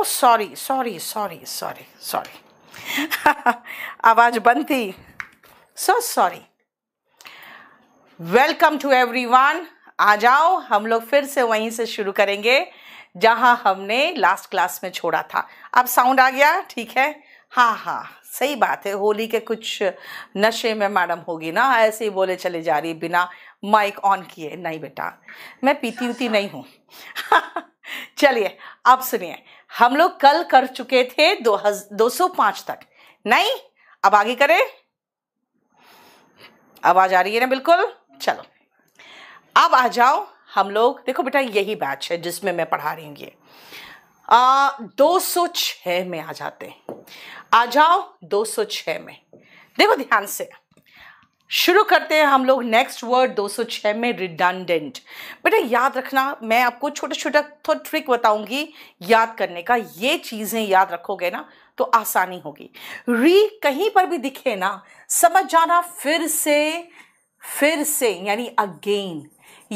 ओह sorry sorry sorry sorry sorry आवाज बंद थी so sorry welcome to everyone आ जाओ हम लोग फिर से वहीं से शुरू करेंगे जहां हमने लास्ट क्लास में छोड़ा था अब साउंड आ गया ठीक है हाँ हाँ सही बात है होली के कुछ नशे में मैडम होगी ना ऐसे ही बोले चले जा रही बिना माइक ऑन किए नहीं बेटा मैं पीती उती नहीं हूँ चलिए अब सुनिए हम लोग कल कर चुके थे दो, हज, दो सौ पांच तक नहीं अब आगे करें आवाज आ रही है ना बिल्कुल चलो अब आ जाओ हम लोग देखो बेटा यही बैच है जिसमें मैं पढ़ा रही हूँ ये दो सौ छ में आ जाते हैं आ जाओ दो सौ छ में देखो ध्यान से शुरू करते हैं हम लोग नेक्स्ट वर्ड 206 में रिडंडेंट बेटा याद रखना मैं आपको छोटा छोटा थोड़ा ट्रिक बताऊंगी याद करने का ये चीज़ें याद रखोगे ना तो आसानी होगी री कहीं पर भी दिखे ना समझ जाना फिर से फिर से यानी अगेन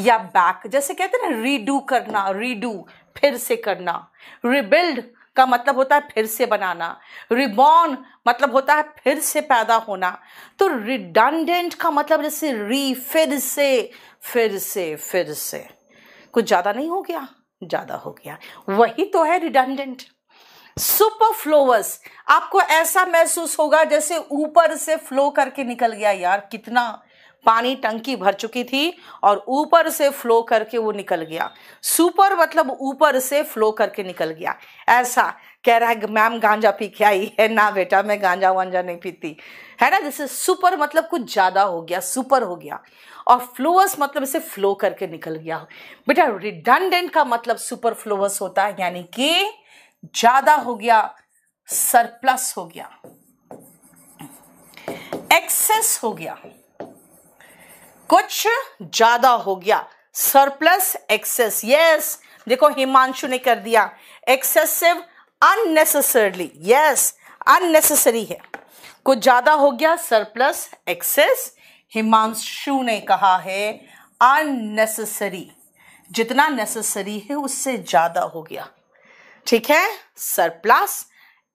या बैक जैसे कहते हैं ना रीडू करना रीडू फिर से करना रिबिल्ड का मतलब होता है फिर से बनाना रिबॉर्न मतलब होता है फिर से पैदा होना तो रिडंडेंट का मतलब जैसे री फिर से फिर से फिर से कुछ ज़्यादा नहीं हो गया ज़्यादा हो गया वही तो है रिडंडेंट सुपर फ्लोवर्स आपको ऐसा महसूस होगा जैसे ऊपर से फ्लो करके निकल गया यार कितना पानी टंकी भर चुकी थी और ऊपर से फ्लो करके वो निकल गया सुपर मतलब ऊपर से फ्लो करके निकल गया ऐसा कह रहा है मैम गांजा पी के आई है ना बेटा मैं गांजा वांजा नहीं पीती है ना जैसे सुपर मतलब कुछ ज़्यादा हो गया सुपर हो गया और फ्लोअस मतलब इसे फ्लो करके निकल गया बेटा रिडंडेंट का मतलब सुपर फ्लोअस होता है यानी कि ज़्यादा हो गया सरप्लस हो गया एक्सेस हो गया कुछ ज्यादा हो गया सरप्लस एक्सेस यस देखो हिमांशु ने कर दिया एक्सेसिव अननेसेसरली यस अननेसेसरी है कुछ ज्यादा हो गया सरप्लस एक्सेस हिमांशु ने कहा है अननेसेसरी जितना नेसेसरी है उससे ज्यादा हो गया ठीक है सरप्लस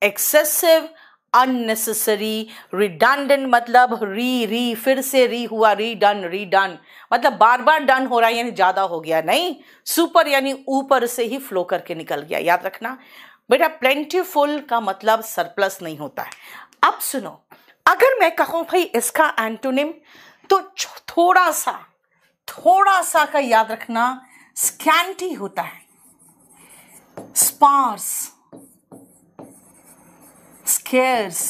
एक्सेसिव अननेसेसरी रिडंडेंट मतलब री री फिर से री हुआ री री रीडन मतलब बार बार डन हो रहा है यानी ज़्यादा हो गया नहीं सुपर यानी ऊपर से ही फ्लो करके निकल गया याद रखना बेटा प्लेंटीफुल का मतलब सरप्लस नहीं होता है अब सुनो अगर मैं कहूं भाई इसका एंटोनिम तो थोड़ा सा थोड़ा सा का याद रखना स्कैंटी होता है स्पार्स cares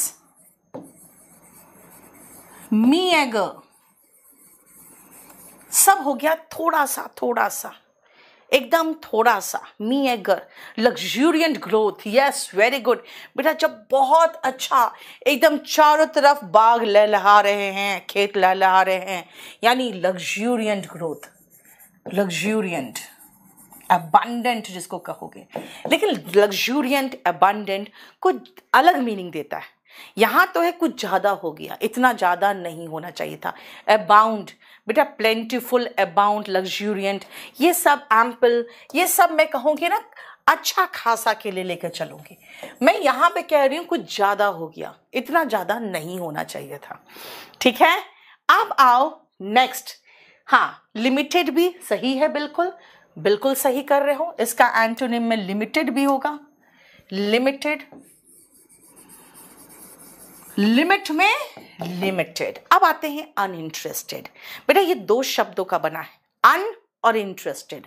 meager सब हो गया थोड़ा सा थोड़ा सा एकदम थोड़ा सा meagre luxuriant growth yes very good बेटा जब बहुत अच्छा एकदम चारों तरफ बाग लहलहा रहे हैं खेत लहलहा रहे हैं यानी लग्जूरियंट ग्रोथ लग्जूरियंट एबंडेंट जिसको कहोगे लेकिन लग्जूरियंट एबंडेंट कुछ अलग मीनिंग देता है यहाँ तो है कुछ ज़्यादा हो गया इतना ज़्यादा नहीं होना चाहिए था अबाउंड बेटा प्लेंटीफुल अबाउंड लग्जूरियंट ये सब एम्पल ये सब मैं कहूँगी ना अच्छा खासा के लिए लेकर चलूंगी मैं यहाँ पे कह रही हूँ कुछ ज़्यादा हो गया इतना ज़्यादा नहीं होना चाहिए था ठीक है अब आओ नेक्स्ट हाँ लिमिटेड भी सही है बिल्कुल बिल्कुल सही कर रहे हो इसका एंटोनिम में लिमिटेड भी होगा लिमिटेड लिमिट में लिमिटेड अब आते हैं अनइंटरेस्टेड बेटा ये दो शब्दों का बना है अन और इंटरेस्टेड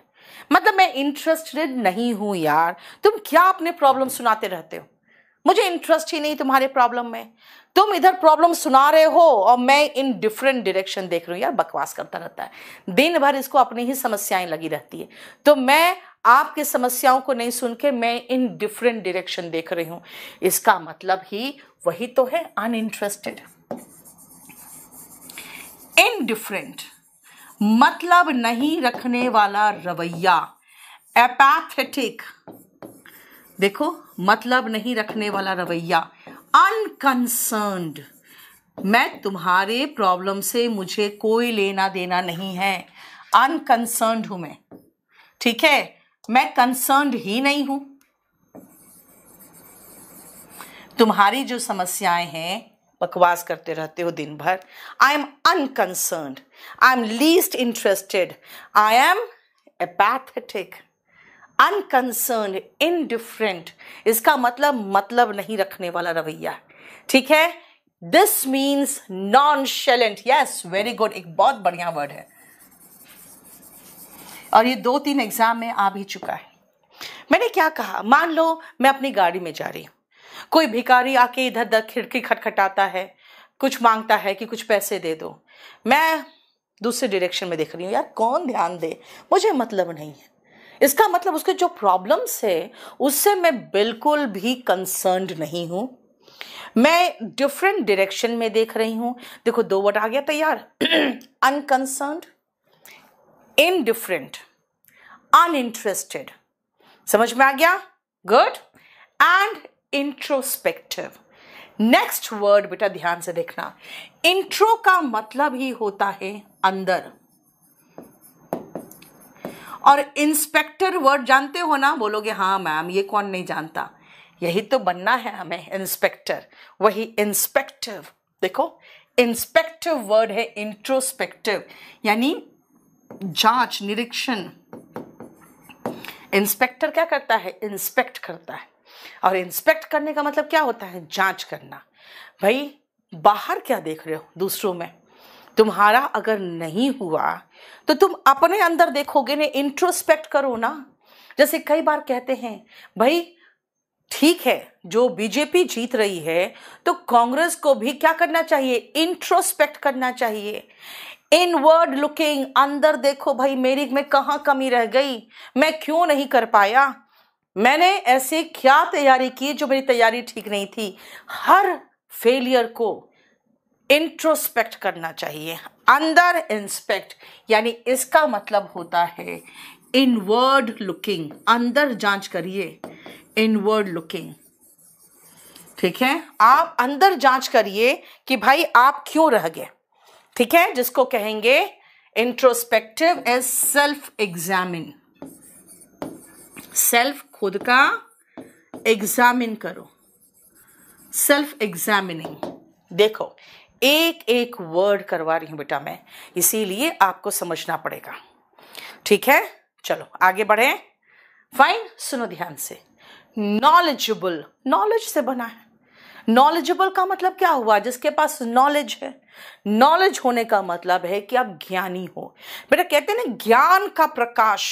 मतलब मैं इंटरेस्टेड नहीं हूं यार तुम क्या अपने प्रॉब्लम सुनाते रहते हो मुझे इंटरेस्ट ही नहीं तुम्हारे प्रॉब्लम में तुम इधर प्रॉब्लम सुना रहे हो और मैं इन डिफरेंट डायरेक्शन देख रही हूँ यार बकवास करता रहता है दिन भर इसको अपनी ही समस्याएं लगी रहती है तो मैं आपकी समस्याओं को नहीं सुन के मैं इन डिफरेंट डायरेक्शन देख रही हूँ इसका मतलब ही वही तो है अनइंटरेस्टेड डिफरेंट मतलब नहीं रखने वाला रवैया एपैथेटिक देखो मतलब नहीं रखने वाला रवैया अनकंसर्नड मैं तुम्हारे प्रॉब्लम से मुझे कोई लेना देना नहीं है अनकंसर्नड हूं मैं ठीक है मैं कंसर्नड ही नहीं हूं तुम्हारी जो समस्याएं हैं बकवास करते रहते हो दिन भर I am unconcerned I am least interested I am apathetic unconcern indifferent इसका मतलब मतलब नहीं रखने वाला रवैया ठीक है this means nonchalant yes very good एक बहुत बढ़िया वर्ड है और ये दो तीन एग्जाम में आ भी चुका है मैंने क्या कहा मान लो मैं अपनी गाड़ी में जा रही हूं कोई भिकारी आके इधर उधर खिड़की खटखटाता है कुछ मांगता है कि कुछ पैसे दे दो मैं दूसरे डायरेक्शन में देख रही हूँ यार कौन ध्यान दे मुझे मतलब नहीं है इसका मतलब उसके जो प्रॉब्लम्स है उससे मैं बिल्कुल भी कंसर्न नहीं हूँ मैं डिफरेंट डायरेक्शन में देख रही हूँ देखो दो वर्ड आ गया तैयार अनकंसर्न इनडिफरेंट अनइंटरेस्टेड समझ में आ गया good and introspective next word बेटा ध्यान से देखना इंट्रो का मतलब ही होता है अंदर और इंस्पेक्टर वर्ड जानते हो ना बोलोगे हाँ मैम ये कौन नहीं जानता यही तो बनना है हमें इंस्पेक्टर वही इंस्पेक्टिव देखो इंस्पेक्टिव वर्ड है इंट्रोस्पेक्टिव यानी जांच निरीक्षण इंस्पेक्टर क्या करता है इंस्पेक्ट करता है और इंस्पेक्ट करने का मतलब क्या होता है जांच करना भाई बाहर क्या देख रहे हो दूसरों में तुम्हारा अगर नहीं हुआ तो तुम अपने अंदर देखोगे ना इंट्रोस्पेक्ट करो ना जैसे कई बार कहते हैं भाई ठीक है जो बीजेपी जीत रही है तो कांग्रेस को भी क्या करना चाहिए इंट्रोस्पेक्ट करना चाहिए इन वर्ड लुकिंग अंदर देखो भाई मेरी में कहाँ कमी रह गई मैं क्यों नहीं कर पाया मैंने ऐसे क्या तैयारी की जो मेरी तैयारी ठीक नहीं थी हर फेलियर को इंट्रोस्पेक्ट करना चाहिए अंदर इंस्पेक्ट यानी इसका मतलब होता है इनवर्ड लुकिंग अंदर जांच करिए इनवर्ड लुकिंग ठीक है आप अंदर जांच करिए कि भाई आप क्यों रह गए ठीक है जिसको कहेंगे introspective as self examine self खुद का एग्जामिन करो सेल्फ एग्जामिनिंग देखो एक एक वर्ड करवा रही हूं बेटा मैं इसीलिए आपको समझना पड़ेगा ठीक है चलो आगे बढ़े फाइन सुनो ध्यान से नॉलेजेबल नॉलेज से बना है नॉलेजेबल का मतलब क्या हुआ जिसके पास नॉलेज है नॉलेज होने का मतलब है कि आप ज्ञानी हो बेटा कहते हैं ना ज्ञान का प्रकाश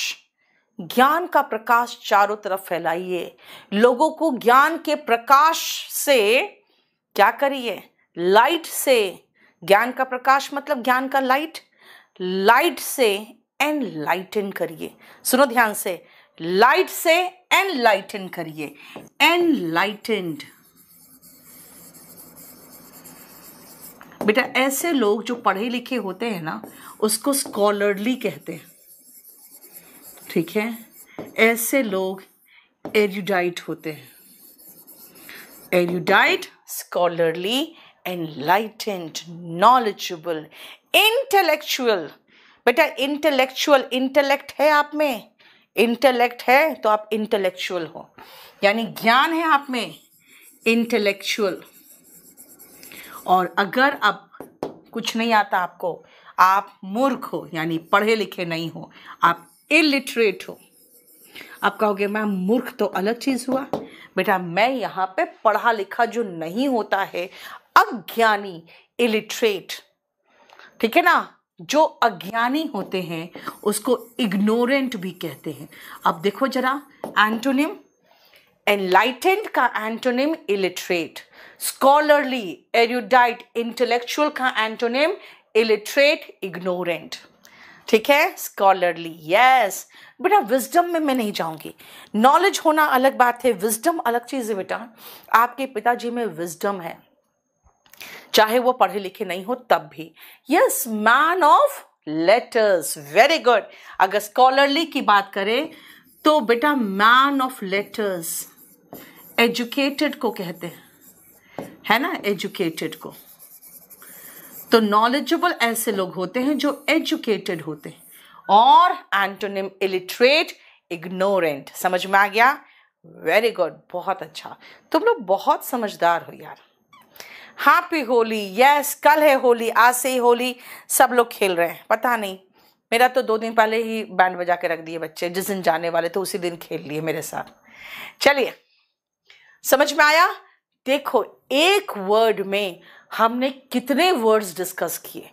ज्ञान का प्रकाश चारों तरफ फैलाइए लोगों को ज्ञान के प्रकाश से क्या करिए लाइट से ज्ञान का प्रकाश मतलब ज्ञान का लाइट लाइट से एन लाइटन करिए सुनो ध्यान से लाइट से एन लाइटन करिए एन लाइटेंड बेटा ऐसे लोग जो पढ़े लिखे होते हैं ना उसको स्कॉलरली कहते हैं ठीक है ऐसे लोग एरुडाइट होते हैं erudite scholarly enlightened, knowledgeable, intellectual. बेटा इंटेलेक्चुअल इंटेलेक्ट है आप में इंटेलेक्ट है तो आप इंटेलेक्चुअल हो यानी ज्ञान है आप में इंटेलेक्चुअल और अगर अब कुछ नहीं आता आपको आप मूर्ख हो यानी पढ़े लिखे नहीं हो आप इलिटरेट हो आप कहोगे मैम मूर्ख तो अलग चीज़ हुआ बेटा मैं यहाँ पे पढ़ा लिखा जो नहीं होता है अज्ञानी इलिटरेट ठीक है ना जो अज्ञानी होते हैं उसको इग्नोरेंट भी कहते हैं अब देखो जरा एंटोनिम एनलाइटेंड का antonym illiterate scholarly erudite intellectual का एंटोनिम इलिटरेट इग्नोरेंट ठीक है स्कॉलरली यस बेटा विजडम में मैं नहीं जाऊंगी नॉलेज होना अलग बात है विजडम अलग चीज़ है बेटा आपके पिताजी में विजडम है चाहे वो पढ़े लिखे नहीं हो तब भी yes man of letters very good अगर स्कॉलरली की बात करें तो बेटा मैन ऑफ लेटर्स एजुकेटेड को कहते हैं है ना एजुकेटेड को तो नॉलेजेबल ऐसे लोग होते हैं जो एजुकेटेड होते हैं और एंटोनिम इलिटरेट इग्नोरेंट समझ में आ गया वेरी गुड बहुत अच्छा तुम लोग बहुत समझदार हो यार हैप्पी हाँ होली यस कल है होली आज से ही होली सब लोग खेल रहे हैं पता नहीं मेरा तो दो दिन पहले ही बैंड बजा के रख दिए बच्चे जिस दिन जाने वाले थे उसी दिन खेल लिए मेरे साथ चलिए समझ में आया देखो एक वर्ड में हमने कितने वर्ड्स डिस्कस किए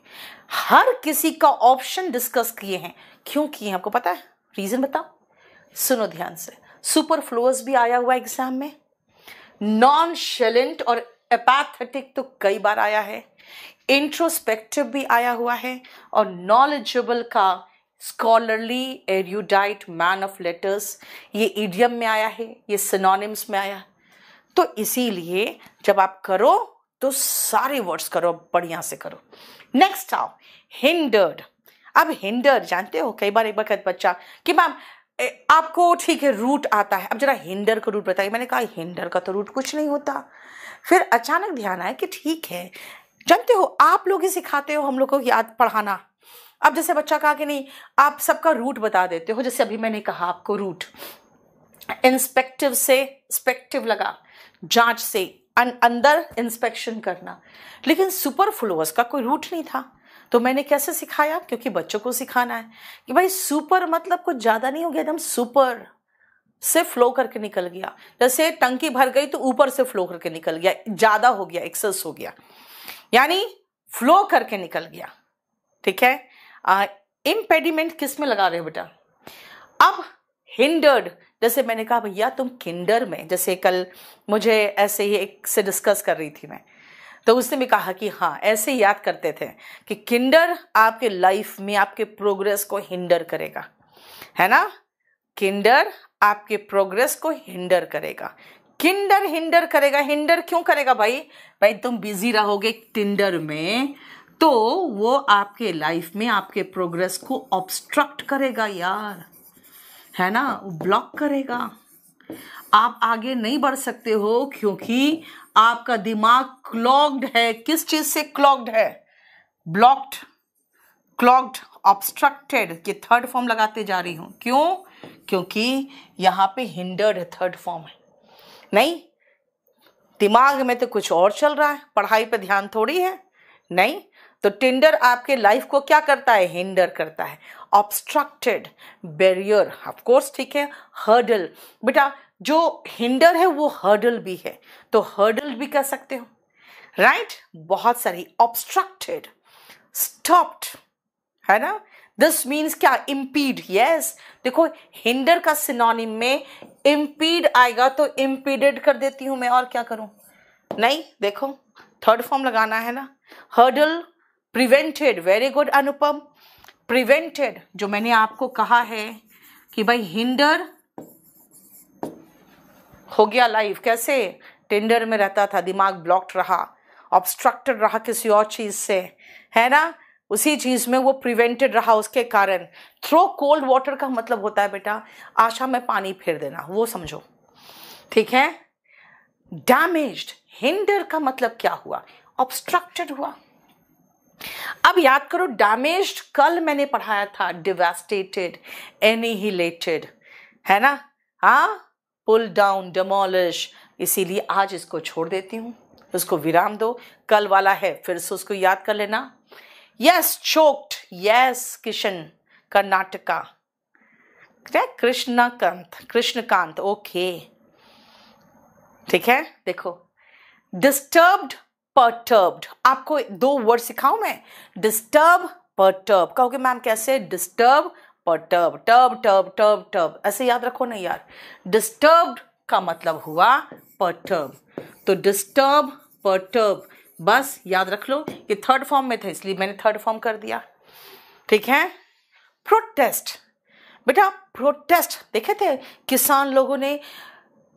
हर किसी का ऑप्शन डिस्कस किए हैं क्यों किए हैं आपको पता है रीज़न बताओ सुनो ध्यान से सुपर फ्लोअर्स भी आया हुआ एग्जाम में नॉन शेलेंट और एपैथेटिक तो कई बार आया है इंट्रोस्पेक्टिव भी आया हुआ है और नॉलेजेबल का scholarly erudite man of letters ये इडियम में आया है ये सिनोनिम्स में आया तो इसीलिए जब आप करो तो सारे वर्ड्स करो बढ़िया से करो नेक्स्ट आओ हिंडर्ड अब हिंडर जानते हो कई बार एक बार बच्चा कि मैम आपको ठीक है रूट आता है अब जरा हिंडर का रूट बताइए मैंने कहा हिंडर का तो रूट कुछ नहीं होता फिर अचानक ध्यान आया कि ठीक है जानते हो आप लोग ही सिखाते हो हम लोग को याद पढ़ाना अब जैसे बच्चा कहा कि नहीं आप सबका रूट बता देते हो जैसे अभी मैंने कहा आपको रूट इंस्पेक्टिव से स्पेक्टिव लगा जांच से अन, अंदर इंस्पेक्शन करना लेकिन सुपरफ्लोअस का कोई रूट नहीं था तो मैंने कैसे सिखाया क्योंकि बच्चों को सिखाना है कि भाई सुपर मतलब कुछ ज़्यादा नहीं हो गया एकदम सुपर से फ्लो करके निकल गया जैसे टंकी भर गई तो ऊपर से फ्लो करके निकल गया ज़्यादा हो गया एक्सेस हो गया यानी फ्लो करके निकल गया ठीक है इम्पेडिमेंट किस में लगा रहे हो बेटा अब हिंडर्ड जैसे मैंने कहा भैया तुम किंडर में जैसे कल मुझे ऐसे ही एक से डिस्कस कर रही थी मैं तो उसने भी कहा कि हाँ ऐसे याद करते थे कि किंडर आपके लाइफ में आपके प्रोग्रेस को हिंडर करेगा है ना किंडर आपके प्रोग्रेस को हिंडर करेगा किंडर हिंडर करेगा हिंडर क्यों करेगा भाई भाई तुम बिजी रहोगे टिंडर में तो वो आपके लाइफ में आपके प्रोग्रेस को ऑब्स्ट्रक्ट करेगा यार है ना वो ब्लॉक करेगा आप आगे नहीं बढ़ सकते हो क्योंकि आपका दिमाग क्लॉग्ड है किस चीज से क्लॉग्ड है ब्लॉक्ड क्लॉग्ड ऑब्स्ट्रक्टेड के थर्ड फॉर्म लगाते जा रही हूं क्यों क्योंकि यहां पे हिंडर्ड है थर्ड फॉर्म है नहीं दिमाग में तो कुछ और चल रहा है पढ़ाई पे ध्यान थोड़ी है नहीं तो टिंडर आपके लाइफ को क्या करता है हिंडर करता है ऑब्स्ट्रक्टेड बैरियर ऑफ कोर्स ठीक है हर्डल बेटा जो हिंडर है वो हर्डल भी है तो हर्डल भी कह सकते हो राइट right? बहुत सारी ऑब्स्ट्रक्टेड स्टॉप्ड है ना दिस मीन्स क्या इम्पीड यस yes. देखो हिंडर का सिनोनिम में इम्पीड आएगा तो इम्पीडेड कर देती हूं मैं और क्या करूं नहीं देखो थर्ड फॉर्म लगाना है ना hurdle prevented very good Anupam prevented जो मैंने आपको कहा है कि भाई हिंडर हो गया लाइफ कैसे टेंडर में रहता था दिमाग ब्लॉक्ड रहा ऑब्स्ट्रक्टेड रहा किसी और चीज़ से है ना उसी चीज़ में वो प्रिवेंटेड रहा उसके कारण थ्रो कोल्ड वाटर का मतलब होता है बेटा आशा में पानी फेर देना वो समझो ठीक है डैमेज हिंडर का मतलब क्या हुआ ऑब्स्ट्रक्टेड हुआ अब याद करो डैमेज कल मैंने पढ़ाया था डिवेस्टेटेड एनिहिलेटेड है ना हाँ पुल डाउन डमोलिश इसीलिए आज इसको छोड़ देती हूँ उसको विराम दो कल वाला है फिर से उसको याद कर लेना yes choked yes Kishan Karnataka Krishnakant Krishnakant okay ठीक है देखो डिस्टर्ब्ड परटर्ब्ड आपको दो वर्ड सिखाऊं मैं डिस्टर्ब परटर्ब कहोगे मैम कैसे डिस्टर्ब और टर्ब टर्ब टर्ब टर्ब टर्ब ऐसे याद रखो ना यार डिस्टर्ब्ड का मतलब हुआ परटर्ब तो डिस्टर्ब परटर्ब बस याद रख लो ये थर्ड फॉर्म में था इसलिए मैंने थर्ड फॉर्म कर दिया ठीक है प्रोटेस्ट बेटा प्रोटेस्ट देखे थे किसान लोगों ने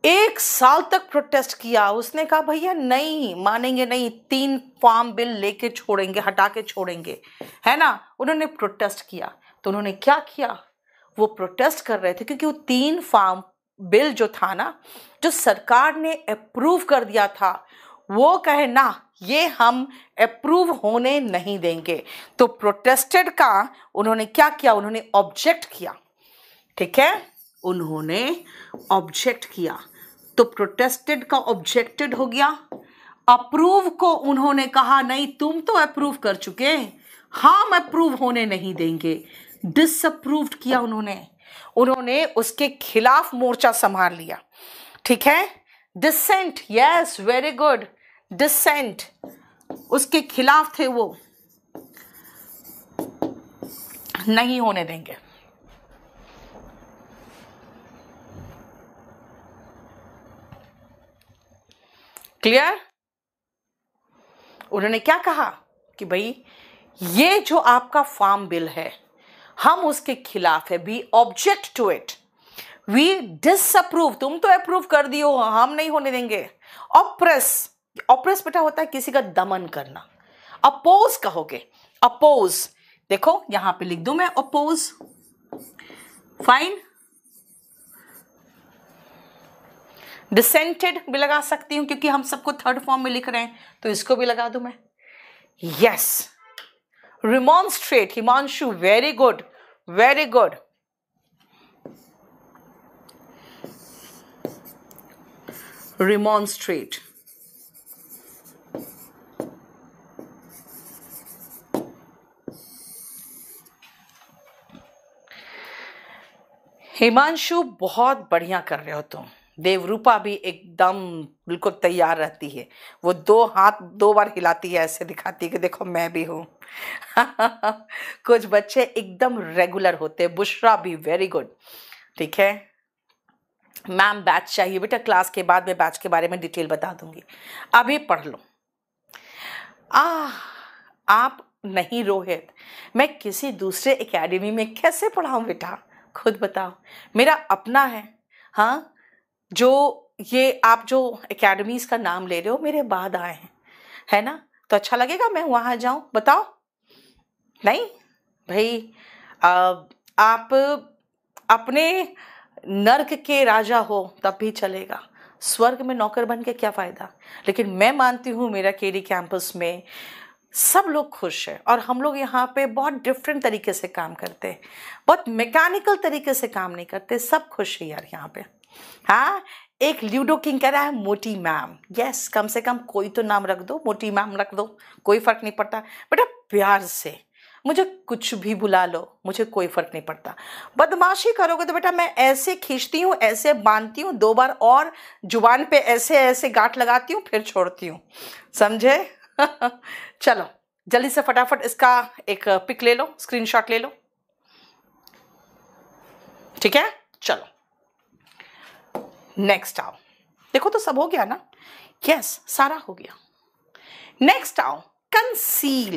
एक साल तक प्रोटेस्ट किया उसने कहा भैया नहीं मानेंगे नहीं तीन फॉर्म बिल लेके छोड़ेंगे हटा के छोड़ेंगे है ना उन्होंने प्रोटेस्ट किया तो उन्होंने क्या किया वो प्रोटेस्ट कर रहे थे क्योंकि वो तीन फार्म बिल जो था ना जो सरकार ने अप्रूव कर दिया था वो कहे ना ये हम अप्रूव होने नहीं देंगे तो प्रोटेस्टेड का उन्होंने क्या किया उन्होंने ऑब्जेक्ट किया ठीक है उन्होंने ऑब्जेक्ट किया तो प्रोटेस्टेड का ऑब्जेक्टेड हो गया अप्रूव को उन्होंने कहा नहीं तुम तो अप्रूव कर चुके हम अप्रूव होने नहीं देंगे डिसअप्रूव्ड किया उन्होंने उन्होंने उसके खिलाफ मोर्चा संभाल लिया ठीक है dissent yes very good dissent उसके खिलाफ थे वो नहीं होने देंगे क्लियर उन्होंने क्या कहा कि भाई ये जो आपका फार्म बिल है हम उसके खिलाफ है we object to it we disapprove तुम तो अप्रूव कर दियो हम नहीं होने देंगे ऑप्रेस ऑप्रेस बेटा होता है किसी का दमन करना अपोज कहोगे अपोज देखो यहां पे लिख दू मैं अपोज फाइन डिसेंटेड भी लगा सकती हूं क्योंकि हम सबको थर्ड फॉर्म में लिख रहे हैं तो इसको भी लगा दू मैं yes yes, remonstrate himanshu very good very good remonstrate Himanshu बहुत बढ़िया कर रहे हो तुम तो। देवरूपा भी एकदम बिल्कुल तैयार रहती है वो दो हाथ दो बार हिलाती है ऐसे दिखाती है कि देखो मैं भी हूँ कुछ बच्चे एकदम रेगुलर होते हैं बुशरा भी वेरी गुड ठीक है मैम बैच चाहिए बेटा क्लास के बाद मैं बैच के बारे में डिटेल बता दूंगी अभी पढ़ लो आ आप नहीं रोहित मैं किसी दूसरे एकेडमी में कैसे पढ़ाऊं बेटा खुद बताओ मेरा अपना है हाँ जो ये आप जो एकेडमीज़ का नाम ले रहे हो मेरे बाद आए हैं है ना तो अच्छा लगेगा मैं वहां जाऊँ बताओ नहीं भाई आप अपने नर्क के राजा हो तब भी चलेगा स्वर्ग में नौकर बन के क्या फ़ायदा लेकिन मैं मानती हूँ मेरा केडी कैंपस में सब लोग खुश हैं और हम लोग यहाँ पे बहुत डिफरेंट तरीके से काम करते हैं बहुत मैकेनिकल तरीके से काम नहीं करते सब खुश है यार यहाँ पे हाँ एक ल्यूडो किंग कह रहा है मोटी मैम यस कम से कम कोई तो नाम रख दो मोटी मैम रख दो कोई फ़र्क नहीं पड़ता बेटा प्यार से मुझे कुछ भी बुला लो मुझे कोई फ़र्क नहीं पड़ता बदमाशी करोगे तो बेटा मैं ऐसे खींचती हूँ ऐसे बांधती हूँ दो बार और जुबान पे ऐसे ऐसे गांठ लगाती हूँ फिर छोड़ती हूँ समझे चलो जल्दी से फटाफट इसका एक पिक ले लो स्क्रीनशॉट ले लो ठीक है चलो नेक्स्ट आओ देखो तो सब हो गया ना यस yes, सारा हो गया नेक्स्ट आओ कंसील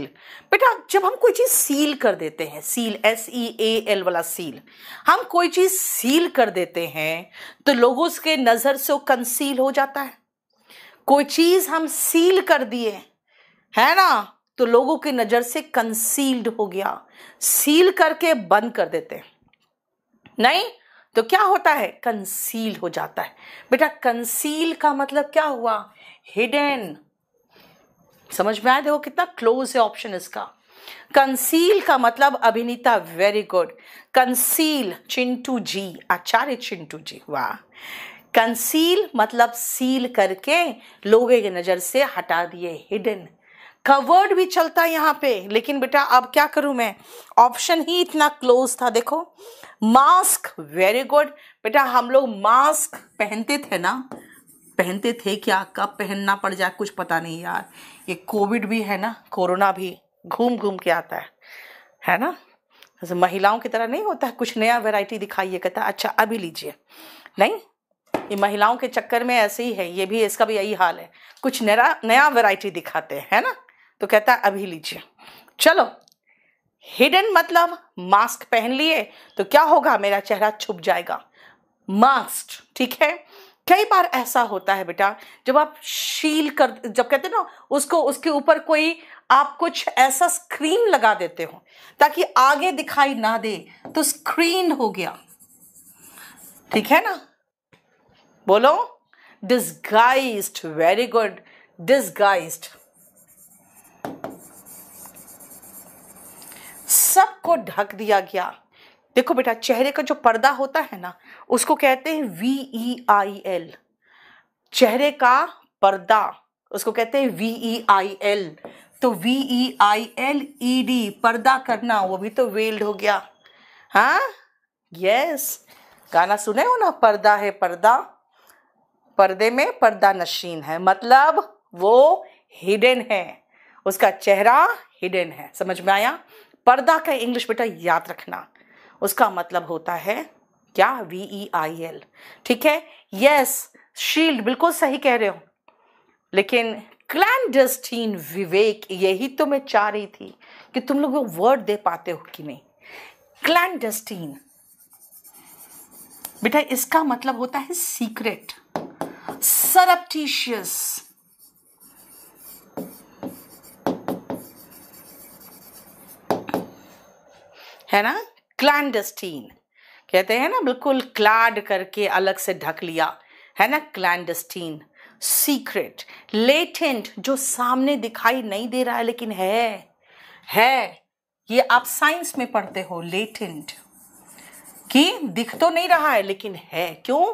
बेटा जब हम कोई चीज सील कर देते हैं seal S E A L वाला सील हम कोई चीज सील कर देते हैं तो लोगों के नजर से वो कंसील हो जाता है कोई चीज हम सील कर दिए है ना तो लोगों की नजर से कंसील्ड हो गया सील करके बंद कर देते हैं नहीं तो क्या होता है कंसील हो जाता है बेटा कंसील का मतलब क्या हुआ हिडन समझ में आया देखो कितना क्लोज है ऑप्शन इसका कंसील का मतलब अभिनेता very good conceal Chintu ji Acharya Chintu ji वाह कंसील मतलब सील करके लोगों की नज़र से हटा दिए हिडन कवर्ड भी चलता यहाँ पे लेकिन बेटा अब क्या करूं मैं ऑप्शन ही इतना क्लोज था देखो मास्क वेरी गुड बेटा हम लोग मास्क पहनते थे ना पहनते थे क्या कब पहनना पड़ जाए कुछ पता नहीं यार ये कोविड भी है ना कोरोना भी घूम घूम के आता है है ना तो महिलाओं की तरह नहीं होता है कुछ नया वेराइटी दिखाइए कहता अच्छा अभी लीजिए नहीं ये महिलाओं के चक्कर में ऐसे ही है ये भी इसका भी यही हाल है कुछ नया नया वेराइटी दिखाते हैं है ना तो कहता अभी लीजिए चलो हिडन मतलब मास्क पहन लिए तो क्या होगा मेरा चेहरा छुप जाएगा मास्क ठीक है कई बार ऐसा होता है बेटा जब आप शील कर जब कहते ना उसको उसके ऊपर कोई आप कुछ ऐसा स्क्रीन लगा देते हो ताकि आगे दिखाई ना दे तो स्क्रीन हो गया ठीक है ना बोलो डिस्गाइस्ड वेरी गुड डिस्गाइज्ड सबको ढक दिया गया देखो बेटा चेहरे का जो पर्दा होता है ना उसको कहते हैं वी ई आई एल चेहरे का पर्दा उसको कहते हैं वी ई आई एल तो V E I L E D पर्दा करना वो भी तो वेल्ड हो गया हाँ यस गाना सुने हो ना पर्दा है पर्दा पर्दे में पर्दा नशीन है मतलब वो हिडन है उसका चेहरा हिडन है समझ में आया पर्दा का इंग्लिश बेटा याद रखना उसका मतलब होता है क्या वी ई आई एल ठीक है यस शील्ड बिल्कुल सही कह रहे हो लेकिन क्लैंडस्टीन विवेक यही तो मैं चाह रही थी कि तुम लोग वर्ड दे पाते हो कि नहीं क्लैंडस्टीन बेटा इसका मतलब होता है सीक्रेट सरप्टीशियस है ना क्लैंडस्टीन कहते हैं ना बिल्कुल क्लैड करके अलग से ढक लिया है ना क्लैंडस्टीन सीक्रेट लेटेंट जो सामने दिखाई नहीं दे रहा है लेकिन है है ये आप साइंस में पढ़ते हो लेटेंट कि दिख तो नहीं रहा है लेकिन है क्यों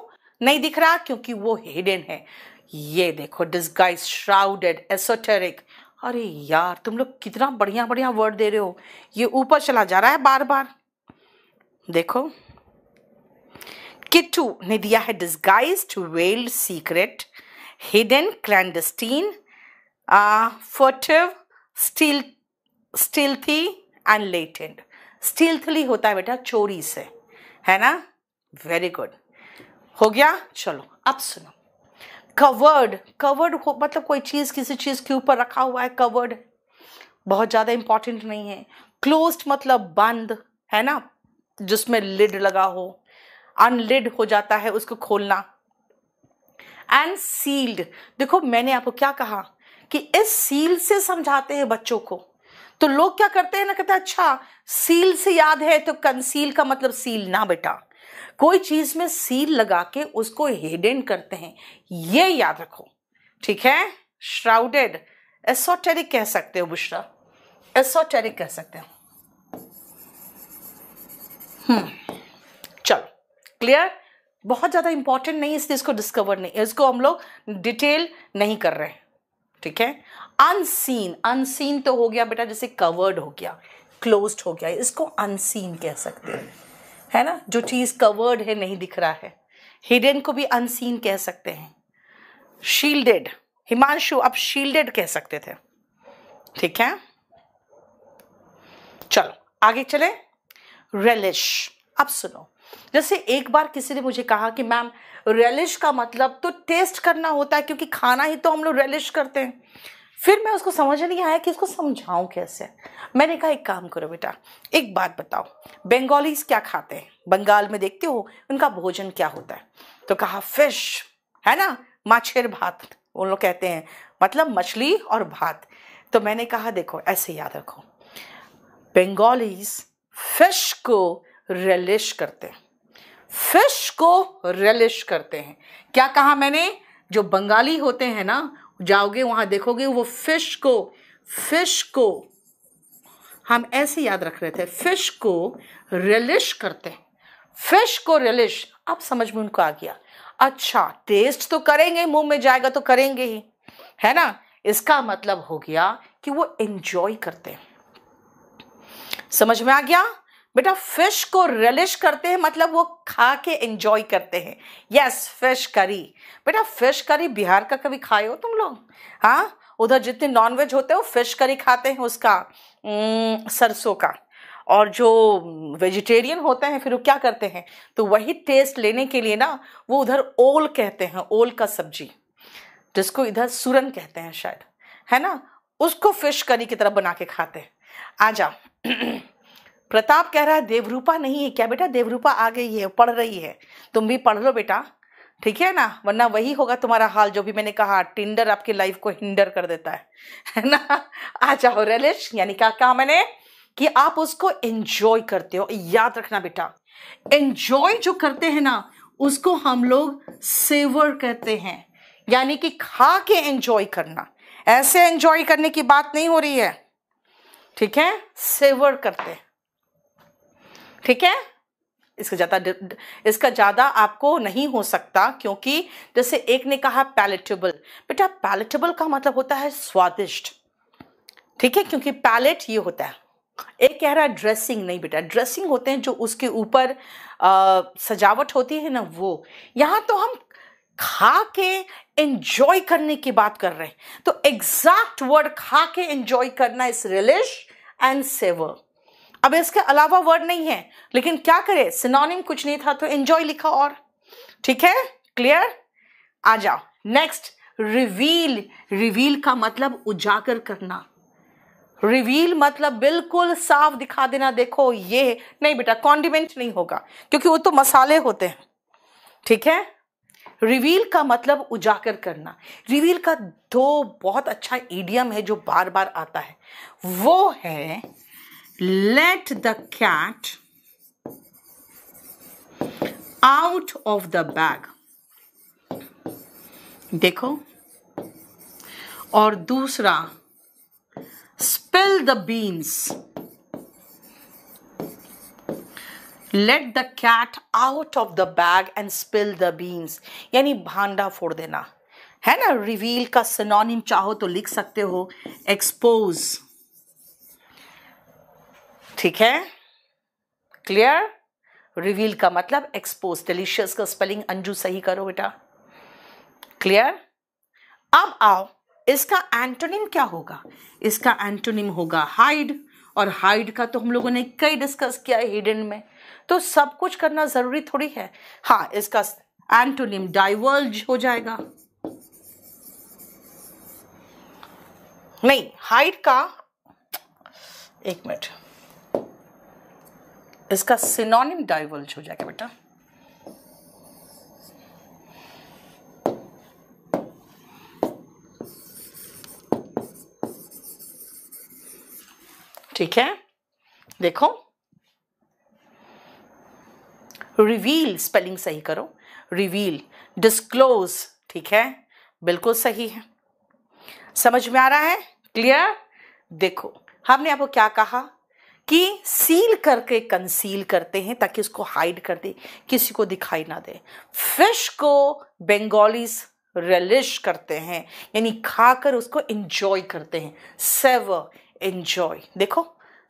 नहीं दिख रहा क्योंकि वो हिडन है ये देखो डिस्गाइज श्राउडेड एसोटेरिक अरे यार तुम लोग कितना बढ़िया बढ़िया वर्ड दे रहे हो ये ऊपर चला जा रहा है बार बार देखो किट्टू ने दिया है disguise veiled secret hidden clandestine furtive stealthy and stealthily होता है बेटा चोरी से है ना वेरी गुड हो गया चलो अब सुनो कवर्ड कवर्ड मतलब कोई चीज़ किसी चीज़ के ऊपर रखा हुआ है कवर्ड बहुत ज़्यादा इंपॉर्टेंट नहीं है क्लोज मतलब बंद है ना जिसमें लिड लगा हो अनलिड हो जाता है उसको खोलना एंड सील्ड देखो मैंने आपको क्या कहा कि इस सील से समझाते हैं बच्चों को तो लोग क्या करते हैं ना कहते हैं अच्छा सील से याद है तो कंसील का मतलब सील ना बेटा कोई चीज में सील लगा के उसको हिडन करते हैं ये याद रखो ठीक है श्राउडेड एसोटेरिक कह सकते हो बुशरा एसोटेरिक कह सकते हो हम्म, चलो क्लियर बहुत ज़्यादा इंपॉर्टेंट नहीं इसलिए इसको डिस्कवर नहीं इसको हम लोग डिटेल नहीं कर रहे ठीक है अनसीन अनसीन तो हो गया बेटा जैसे कवर्ड हो गया क्लोज्ड हो गया इसको अनसीन कह सकते हैं है ना जो चीज़ कवर्ड है नहीं दिख रहा है हिडन को भी अनसीन कह सकते हैं शील्डेड हिमांशु आप शील्डेड कह सकते थे ठीक है चलो आगे चले रेलिश अब सुनो जैसे एक बार किसी ने मुझे कहा कि मैम रेलिश का मतलब तो टेस्ट करना होता है क्योंकि खाना ही तो हम लोग रेलिश करते हैं फिर मैं उसको समझ नहीं आया कि उसको समझाऊं कैसे मैंने कहा एक काम करो बेटा एक बात बताओ बंगालीज क्या खाते हैं बंगाल में देखते हो उनका भोजन क्या होता है तो कहा फिश है ना माछेर भात उन लोग कहते हैं मतलब मछली और भात तो मैंने कहा देखो ऐसे याद रखो बंगालीज फिश को रिलिश करते हैं फिश को रिलिश करते हैं क्या कहा मैंने जो बंगाली होते हैं ना जाओगे वहां देखोगे वो फिश को फिश को हम ऐसे याद रख रहे थे फिश को रिलिश करते फिश को रिलिश अब समझ में उनको आ गया अच्छा टेस्ट तो करेंगे मुंह में जाएगा तो करेंगे ही है ना इसका मतलब हो गया कि वो एंजॉय करते हैं समझ में आ गया बेटा फिश को रिलिश करते हैं मतलब वो खा के एंजॉय करते हैं यस फिश करी बेटा फिश करी बिहार का कभी खाए हो तुम लोग हाँ उधर जितने नॉनवेज होते हो फिश करी खाते हैं उसका सरसों का और जो वेजिटेरियन होते हैं फिर वो क्या करते हैं तो वही टेस्ट लेने के लिए ना वो उधर ओल कहते हैं ओल का सब्जी जिसको इधर सुरन कहते हैं शायद है ना उसको फिश करी की तरह बना के खाते हैं आ जाओ प्रताप कह रहा है देवरूपा नहीं है क्या बेटा देवरूपा आ गई है पढ़ रही है तुम भी पढ़ लो बेटा ठीक है ना वरना वही होगा तुम्हारा हाल जो भी मैंने कहा टिंडर आपकी लाइफ को हिंडर कर देता है है ना आ जाओ रेलिश यानी क्या कहा मैंने कि आप उसको एंजॉय करते हो याद रखना बेटा एंजॉय जो करते हैं ना उसको हम लोग सेवर कहते हैं यानी कि खा के एंजॉय करना ऐसे एंजॉय करने की बात नहीं हो रही है ठीक है सेवर करते हैं ठीक है इसका ज़्यादा इसका ज़्यादा आपको नहीं हो सकता क्योंकि जैसे एक ने कहा पैलेटेबल बेटा पैलेटेबल का मतलब होता है स्वादिष्ट ठीक है क्योंकि पैलेट ये होता है एक कह रहा है ड्रेसिंग नहीं बेटा ड्रेसिंग होते हैं जो उसके ऊपर सजावट होती है ना वो यहां तो हम खा के एंजॉय करने की बात कर रहे हैं तो एग्जैक्ट वर्ड खा के एंजॉय करना इस रिलिश एंड सेवर अब इसके अलावा वर्ड नहीं है लेकिन क्या करे सिनोनिम कुछ नहीं था तो एंजॉय लिखा और ठीक है क्लियर आ जाओ नेक्स्ट रिवील रिवील का मतलब उजागर करना रिवील मतलब बिल्कुल साफ दिखा देना देखो ये नहीं बेटा कॉन्डिमेंट नहीं होगा क्योंकि वो तो मसाले होते हैं ठीक है रिवील का मतलब उजागर करना रिवील का दो बहुत अच्छा ईडियम है जो बार बार आता है वो है let the cat out of the bag देखो और दूसरा spill the beans let the cat out of the bag and spill the beans यानी भांडा फोड़ देना है ना रिवील का सनोनिम चाहो तो लिख सकते हो एक्सपोज ठीक है क्लियर रिवील का मतलब एक्सपोज डिलीशियस का स्पेलिंग अंजू सही करो बेटा क्लियर अब आओ इसका एंटोनिम क्या होगा इसका एंटोनिम होगा हाइड और हाइड का तो हम लोगों ने कई डिस्कस किया है हिडन में तो सब कुछ करना जरूरी थोड़ी है हाँ इसका एंटोनिम डाइवर्ज हो जाएगा नहीं हाइड का एक मिनट इसका सिनोनिम डाइवर्ज हो जाएगा बेटा ठीक है देखो रिवील स्पेलिंग सही करो रिवील डिस्क्लोज ठीक है बिल्कुल सही है समझ में आ रहा है क्लियर देखो हमने आपको क्या कहा कि सील करके कंसील करते हैं ताकि उसको हाइड कर दे किसी को दिखाई ना दे फिश को बेंगोलीज रिलिश करते हैं यानी खाकर उसको इंजॉय करते हैं सेवर इंजॉय देखो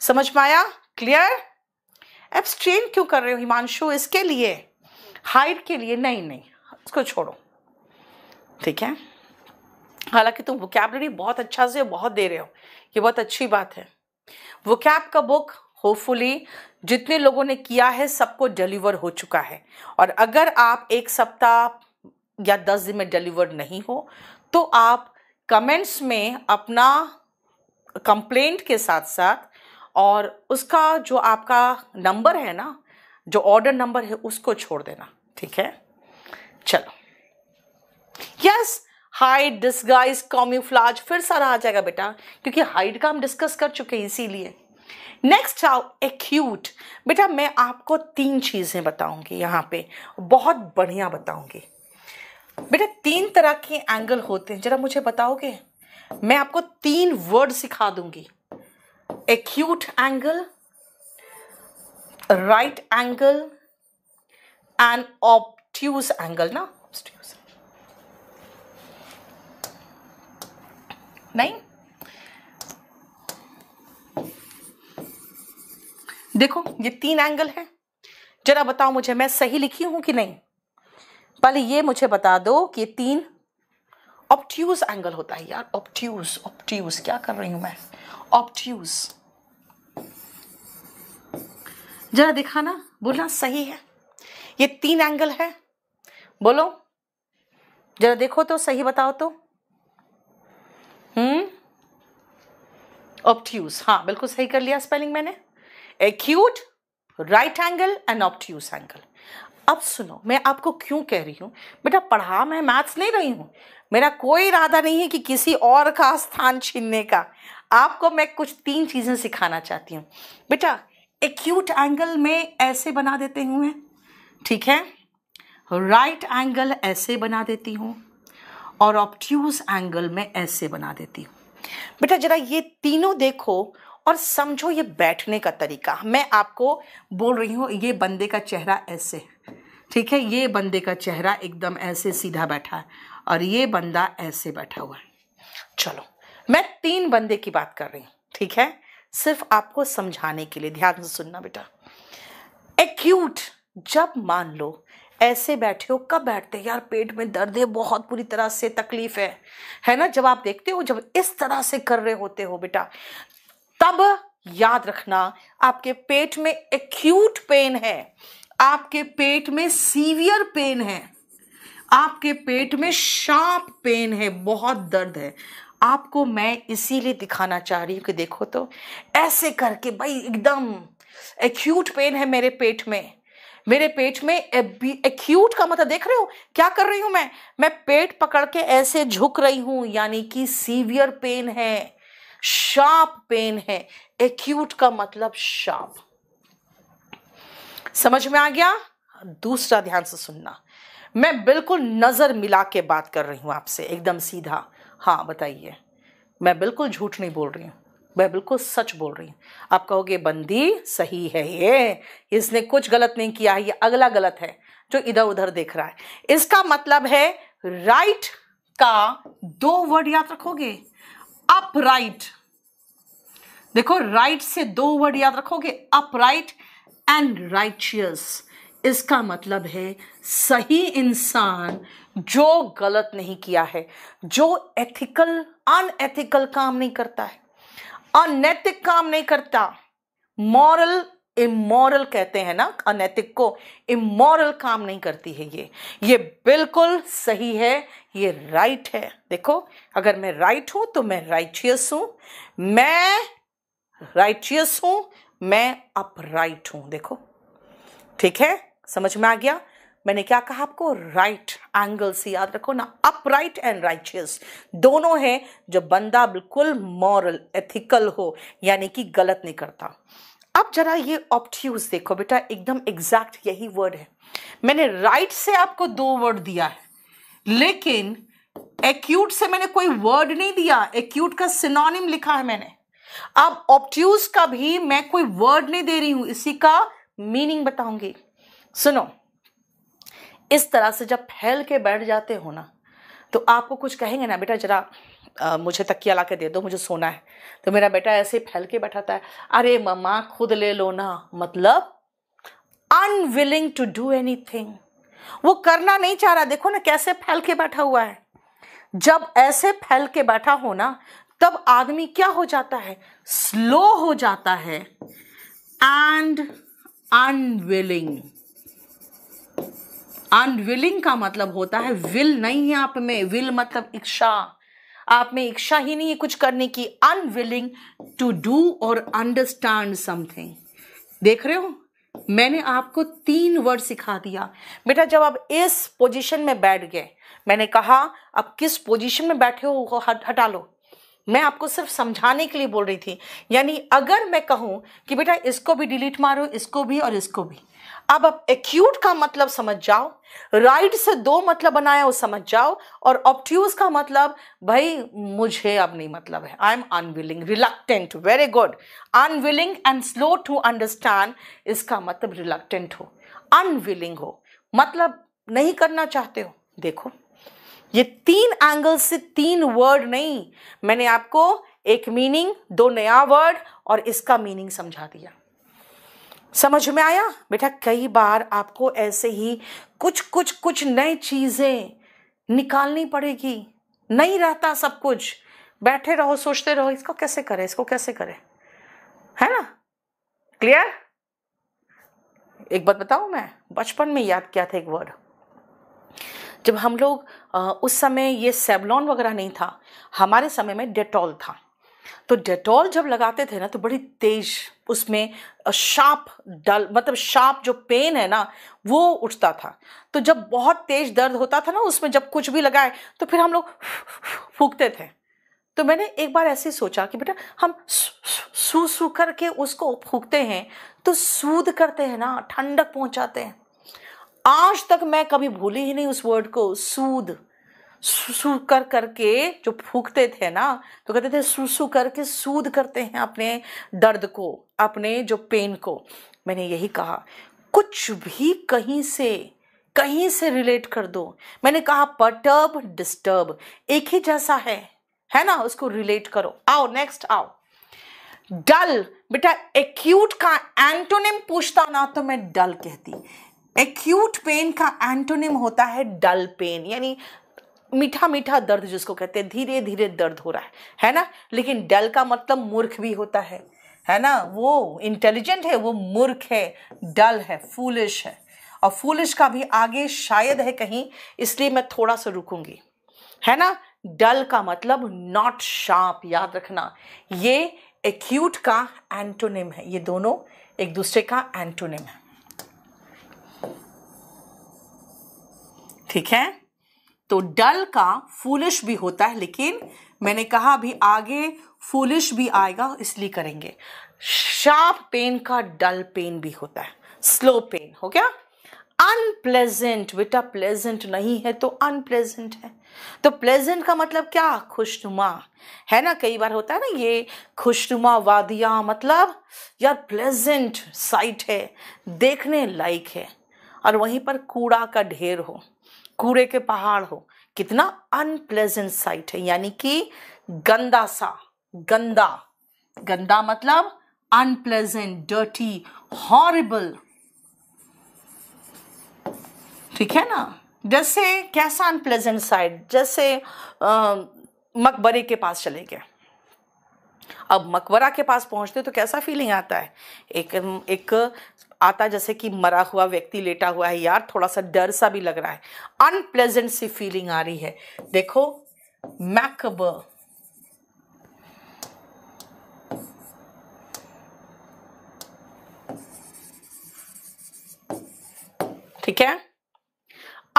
समझ में आया क्लियर एब्सट्रेन क्यों कर रहे हो हिमांशु इसके लिए हाइड के लिए नहीं नहीं उसको छोड़ो ठीक है हालांकि तुम वोकैबलरी बहुत अच्छा से बहुत दे रहे हो ये बहुत अच्छी बात है वो कैप का बुक होपफुली जितने लोगों ने किया है सबको डिलीवर हो चुका है और अगर आप एक सप्ताह या दस दिन में डिलीवर नहीं हो तो आप कमेंट्स में अपना कंप्लेंट के साथ साथ और उसका जो आपका नंबर है ना जो ऑर्डर नंबर है उसको छोड़ देना ठीक है चलो yes yes, hide disguise camouflage फिर सारा आ जाएगा बेटा क्योंकि हाइट का हम डिस्कस कर चुके हैं इसीलिए नेक्स्ट आओ एक्यूट बेटा मैं आपको तीन चीज़ें बताऊंगी यहाँ पे बहुत बढ़िया बताऊंगी बेटा तीन तरह के एंगल होते हैं जरा मुझे बताओगे मैं आपको तीन वर्ड सिखा दूंगी acute angle right angle and obtuse angle ना ऑप्ट्यूज नहीं देखो ये तीन एंगल है जरा बताओ मुझे मैं सही लिखी हूं कि नहीं पहले ये मुझे बता दो कि तीन ऑप्ट्यूज एंगल होता है यार ऑप्ट्यूज ऑप्ट्यूज क्या कर रही हूं मैं ऑप्ट्यूज जरा दिखाना बोलना सही है ये तीन एंगल है बोलो जरा देखो तो सही बताओ तो ऑप्ट्यूज हाँ बिल्कुल सही कर लिया स्पेलिंग मैंने acute right angle and obtuse angle अब सुनो मैं आपको क्यों कह रही हूं बेटा पढ़ा मैं मैथ्स नहीं रही हूं मेरा कोई इरादा नहीं है कि किसी और का स्थान छीनने का आपको मैं कुछ तीन चीज़ें सिखाना चाहती हूँ बेटा एक्यूट एंगल में ऐसे बना देते हुए ठीक है राइट right एंगल ऐसे बना देती हूँ और ऑप्ट्यूज एंगल में ऐसे बना देती हूँ बेटा जरा ये तीनों देखो और समझो ये बैठने का तरीका मैं आपको बोल रही हूँ ये बंदे का चेहरा ऐसे ठीक है ये बंदे का चेहरा एकदम ऐसे सीधा बैठा है और ये बंदा ऐसे बैठा हुआ है चलो मैं तीन बंदे की बात कर रही हूँ ठीक है सिर्फ आपको समझाने के लिए ध्यान से सुनना बेटा एक्यूट जब मान लो ऐसे बैठे हो कब बैठते यार पेट में दर्द है बहुत बुरी तरह से तकलीफ है है ना जब आप देखते हो जब इस तरह से कर रहे होते हो बेटा तब याद रखना आपके पेट में एक्यूट पेन है आपके पेट में सीवियर पेन है आपके पेट में शार्प पेन है बहुत दर्द है आपको मैं इसीलिए दिखाना चाह रही हूँ कि देखो तो ऐसे करके भाई एकदम एक्यूट पेन है मेरे पेट में मेरे पेट में एक्यूट का मतलब देख रहे हो क्या कर रही हूं मैं मैं पेट पकड़ के ऐसे झुक रही हूं यानी कि सीवियर पेन है शार्प पेन है एक्यूट का मतलब शार्प समझ में आ गया दूसरा ध्यान से सुनना मैं बिल्कुल नजर मिला के बात कर रही हूं आपसे एकदम सीधा हाँ बताइए मैं बिल्कुल झूठ नहीं बोल रही हूं वह बिल्कुल सच बोल रही हैं आप कहोगे बंदी सही है ये इसने कुछ गलत नहीं किया है ये अगला गलत है जो इधर उधर देख रहा है इसका मतलब है राइट का दो वर्ड याद रखोगे अप राइट देखो राइट से दो वर्ड याद रखोगे अपराइट एंड राइटियस इसका मतलब है सही इंसान जो गलत नहीं किया है जो एथिकल अनएथिकल काम नहीं करता है अनैतिक काम नहीं करता मॉरल इमोरल कहते हैं ना अनैतिक को इमोरल काम नहीं करती है ये ये बिल्कुल सही है ये राइट है देखो अगर मैं राइट हूं तो मैं राइटियस हूं मैं राइटियस हूं मैं अपराइट हूं देखो ठीक है समझ में आ गया मैंने क्या कहा आपको राइट एंगल से याद रखो ना अपराइट एंड राइचियस दोनों हैं जो बंदा बिल्कुल मॉरल एथिकल हो यानी कि गलत नहीं करता अब जरा ये ऑप्टूज देखो बेटा एकदम एग्जैक्ट यही वर्ड है मैंने राइट से आपको दो वर्ड दिया है लेकिन एक्यूट से मैंने कोई वर्ड नहीं दिया एक्यूट का सिनोनिम लिखा है मैंने अब ऑप्टूज का भी मैं कोई वर्ड नहीं दे रही हूं इसी का मीनिंग बताऊंगी सुनो इस तरह से जब फैल के बैठ जाते हो ना तो आपको कुछ कहेंगे ना बेटा जरा आ, मुझे तकिया ला के दे दो मुझे सोना है तो मेरा बेटा ऐसे फैल के बैठाता है अरे मम्मा खुद ले लो ना मतलब unwilling to do anything वो करना नहीं चाह रहा देखो ना कैसे फैल के बैठा हुआ है जब ऐसे फैल के बैठा हो ना तब आदमी क्या हो जाता है स्लो हो जाता है एंड अनविलिंग अनविलिंग का मतलब होता है विल नहीं है आप में विल मतलब इच्छा आप में इच्छा ही नहीं है कुछ करने की अनविलिंग टू डू और अंडरस्टैंड समथिंग देख रहे हो मैंने आपको तीन वर्ड सिखा दिया बेटा जब आप इस पोजीशन में बैठ गए मैंने कहा आप किस पोजीशन में बैठे हो वो हटा लो मैं आपको सिर्फ समझाने के लिए बोल रही थी यानी अगर मैं कहूँ कि बेटा इसको भी डिलीट मारो इसको भी और इसको भी अब आप एक्यूट का मतलब समझ जाओ राइट से दो मतलब बनाया वो समझ जाओ और ऑप्ट्यूज का मतलब भाई मुझे अब नहीं मतलब है I am unwilling reluctant very good unwilling and slow to understand इसका मतलब रिलक्टेंट हो अनविलिंग हो मतलब नहीं करना चाहते हो देखो ये तीन एंगल से तीन वर्ड नहीं मैंने आपको एक मीनिंग दो नया वर्ड और इसका मीनिंग समझा दिया समझ में आया बेटा कई बार आपको ऐसे ही कुछ कुछ कुछ नई चीज़ें निकालनी पड़ेगी नहीं रहता सब कुछ बैठे रहो सोचते रहो इसको कैसे करें इसको कैसे करें है ना क्लियर एक बात बताऊं मैं बचपन में याद किया था एक वर्ड जब हम लोग उस समय ये सेबलॉन वगैरह नहीं था हमारे समय में डेटॉल था तो डेटॉल जब लगाते थे ना तो बड़ी तेज उसमें शार्प डल मतलब शार्प जो पेन है ना वो उठता था तो जब बहुत तेज दर्द होता था ना उसमें जब कुछ भी लगाए तो फिर हम लोग फूकते थे तो मैंने एक बार ऐसे सोचा कि बेटा हम सू सू करके उसको फूकते हैं तो सूद करते हैं ना ठंडक पहुंचाते हैं आज तक मैं कभी भूली ही नहीं उस वर्ड को सूद सुसु कर करके जो फूकते थे ना तो कहते थे सुसु करके सूद करते हैं अपने दर्द को अपने जो पेन को मैंने यही कहा कुछ भी कहीं से कहीं से रिलेट कर दो मैंने कहा पटर्ब डिस्टर्ब एक ही जैसा है है ना उसको रिलेट करो आओ नेक्स्ट आओ डल बेटा एक्यूट का एंटोनिम पूछता ना तो मैं डल कहती एक्यूट पेन का एंटोनिम होता है डल पेन यानी मीठा मीठा दर्द जिसको कहते हैं धीरे धीरे दर्द हो रहा है है ना लेकिन डल का मतलब मूर्ख भी होता है है ना वो इंटेलिजेंट है वो मूर्ख है डल है फूलिश है और फूलिश का भी आगे शायद है कहीं इसलिए मैं थोड़ा सा रुकूंगी है ना डल का मतलब नॉट शार्प याद रखना ये एक्यूट का एंटोनिम है ये दोनों एक दूसरे का एंटोनिम है ठीक है तो डल का फूलिश भी होता है लेकिन मैंने कहा अभी आगे फूलिश भी आएगा इसलिए करेंगे शार्प पेन का डल पेन भी होता है स्लो पेन हो गया अनप्लेजेंट बेटा प्लेजेंट नहीं है तो अनप्लेजेंट है तो प्लेजेंट का मतलब क्या खुशनुमा है ना कई बार होता है ना ये खुशनुमा वादिया मतलब यार प्लेजेंट साइट है देखने लायक है और वहीं पर कूड़ा का ढेर हो कूड़े के पहाड़ हो कितना अनप्लेजेंट साइट है यानी कि गंदा सा गंदा गंदा मतलब अनप्लेजेंट डर्टी हॉरिबल ठीक है ना जैसे कैसा अनप्लेजेंट साइट जैसे आ, मकबरे के पास चले गए अब मकबरा के पास पहुंचते तो कैसा फीलिंग आता है एक एक आता जैसे कि मरा हुआ व्यक्ति लेटा हुआ है यार थोड़ा सा डर सा भी लग रहा है अनप्लेजेंट सी फीलिंग आ रही है देखो मैकब ठीक है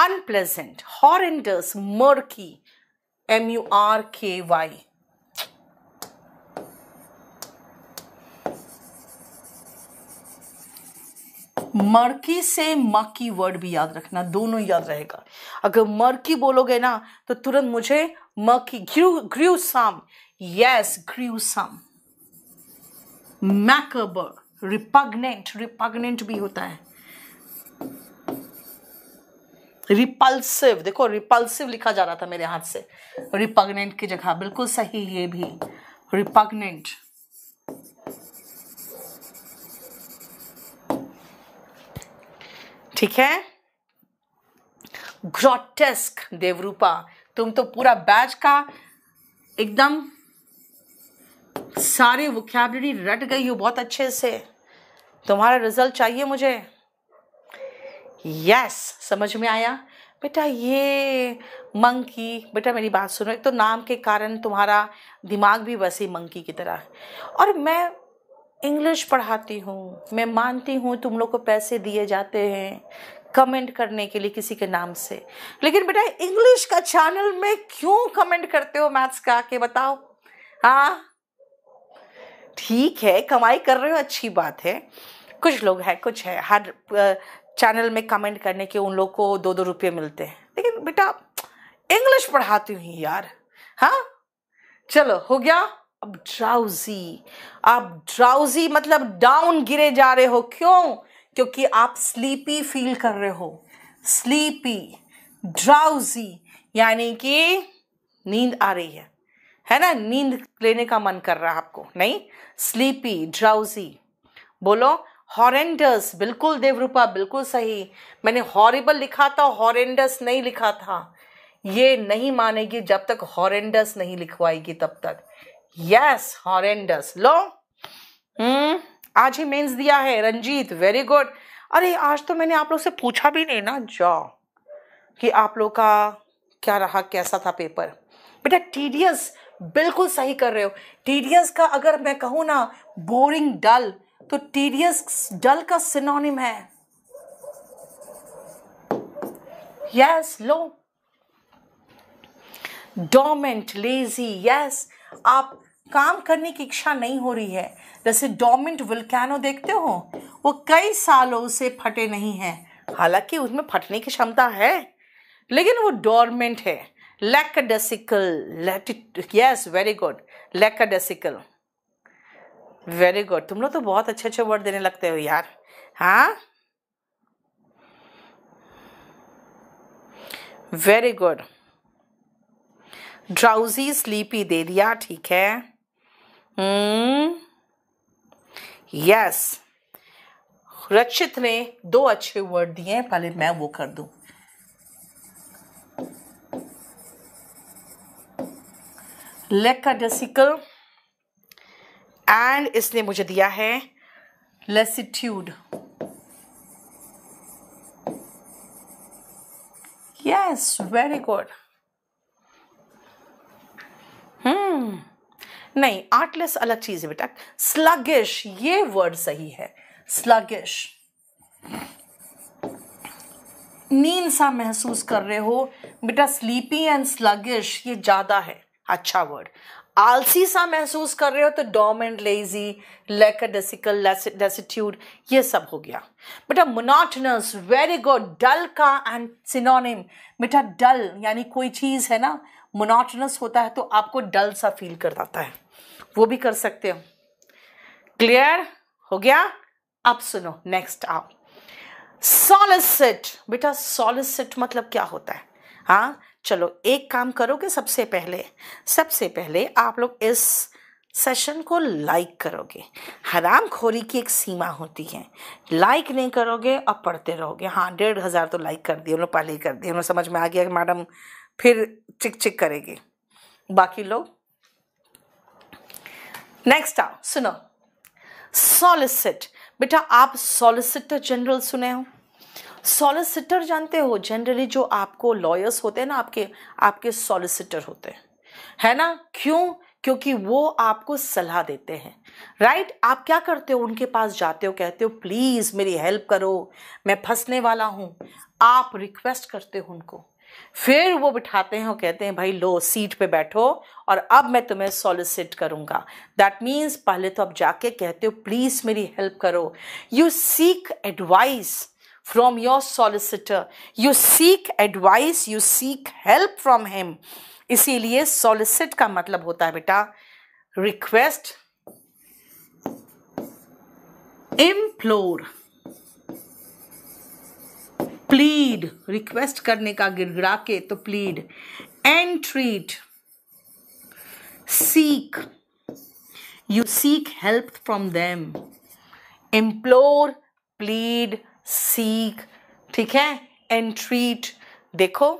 unpleasant horrendous murky M U R K Y murky से मक्की वर्ड भी याद रखना दोनों याद रहेगा अगर मर्की बोलोगे ना तो तुरंत मुझे मक्की घ्रू घ्रू साम यस घ्रू साम मैकबर रिपग्नेंट रिपग्नेंट भी होता है रिपल्सिव देखो रिपल्सिव लिखा जा रहा था मेरे हाथ से रिपग्नेंट की जगह बिल्कुल सही ये भी रिपग्नेंट ठीक है ग्रोटेस्क देवरूपा तुम तो पूरा बैच का एकदम सारी वोकैबलरी रट गई हो बहुत अच्छे से तुम्हारा रिजल्ट चाहिए मुझे यस yes, समझ में आया बेटा ये मंकी बेटा मेरी बात सुनो एक तो नाम के कारण तुम्हारा दिमाग भी वैसे मंकी की तरह और मैं इंग्लिश पढ़ाती हूँ मैं मानती हूँ तुम लोग को पैसे दिए जाते हैं कमेंट करने के लिए किसी के नाम से लेकिन बेटा इंग्लिश का चैनल में क्यों कमेंट करते हो मैथ्स का के बताओ हाँ ठीक है कमाई कर रहे हो अच्छी बात है कुछ लोग हैं कुछ है हर चैनल में कमेंट करने के उन लोग को दो दो रुपये मिलते हैं लेकिन बेटा इंग्लिश पढ़ाती हूँ यार हाँ चलो हो गया अब ड्राउजी आप ड्राउजी मतलब डाउन गिरे जा रहे हो क्यों क्योंकि आप स्लीपी फील कर रहे हो स्लीपी ड्राउजी यानी कि नींद आ रही है है ना नींद लेने का मन कर रहा है आपको नहीं स्लीपी ड्राउजी बोलो हॉरेंडस बिल्कुल देवरूपा बिल्कुल सही मैंने हॉरेबल लिखा था हॉरेंडस नहीं लिखा था ये नहीं मानेगी जब तक हॉरेंडस नहीं लिखवाएगी तब तक यस हॉरेंडस लो हम्म आज ही मेंस दिया है रंजीत वेरी गुड अरे आज तो मैंने आप लोग से पूछा भी नहीं ना जॉ कि आप लोग का क्या रहा कैसा था पेपर बेटा टीडीएस बिल्कुल सही कर रहे हो टीडीएस का अगर मैं कहूँ ना बोरिंग डल तो टीडीएस डल का सिनोनिम है यस लो डोमेंट लेजी यस आप काम करने की इच्छा नहीं हो रही है जैसे डोमेंट विल्कैनो देखते हो वो कई सालों से फटे नहीं हैं हालांकि उसमें फटने की क्षमता है लेकिन वो डोरमेंट है lackadaisical late yes very good lackadaisical very good तुम लोग तो बहुत अच्छे अच्छे वर्ड देने लगते हो यार हाँ वेरी गुड ड्राउजी स्लीपी दे दिया ठीक है यस हम्म। रक्षित ने दो अच्छे वर्ड दिए हैं पहले मैं वो कर दू लेकाडेसिकल एंड इसने मुझे दिया है lassitude yes very good Hmm. नहीं आर्टलेस अलग चीज है बेटा स्लगिश ये वर्ड सही है स्लगिश नींद सा महसूस कर रहे हो बेटा स्लीपी एंड स्लगिश ये ज्यादा है अच्छा वर्ड आलसी सा महसूस कर रहे हो तो डॉम एंड लेजी लेकाडेसिकल डेसिट्यूड ये सब हो गया बेटा मोनाटनस वेरी गुड डल का एंड सिनोनिम बेटा डल यानी कोई चीज़ है ना मोनोटनस होता है तो आपको डल सा फील कर जाता है वो भी कर सकते हो क्लियर हो गया अब सुनो नेक्स्ट आओ सॉलिसिट बेटा सॉलिसिट मतलब क्या होता है हाँ चलो एक काम करोगे सबसे पहले सबसे पहले आप लोग इस सेशन को लाइक करोगे हराम खोरी की एक सीमा होती है लाइक नहीं करोगे और पढ़ते रहोगे हाँ डेढ़ हज़ार तो लाइक कर दिए उन्होंने पहले ही कर दिए उन्होंने समझ में आ गया कि मैडम फिर चिक चिक करेगी बाकी लोग नेक्स्ट आओ सुनो सॉलिसिट बेटा आप सॉलिसिटर जनरल सुने हो सॉलिसिटर जानते हो जनरली जो आपको लॉयर्स होते हैं ना आपके आपके सॉलिसिटर होते हैं है ना क्यों क्योंकि वो आपको सलाह देते हैं राइट right? आप क्या करते हो उनके पास जाते हो कहते हो प्लीज़ मेरी हेल्प करो मैं फंसने वाला हूं आप रिक्वेस्ट करते हो उनको फिर वो बिठाते हैं और कहते हैं भाई लो सीट पे बैठो और अब मैं तुम्हें सॉलिसिट करूंगा दैट मीन्स पहले तो आप जाके कहते हो प्लीज़ मेरी हेल्प करो you seek advice from your solicitor you seek advice you seek help from him इसीलिए सॉलिसिट का मतलब होता है बेटा रिक्वेस्ट इम्प्लोर प्लीड रिक्वेस्ट करने का गिड़गिड़ा के तो plead entreat seek you seek help from them implore plead seek ठीक है एंड ट्रीट देखो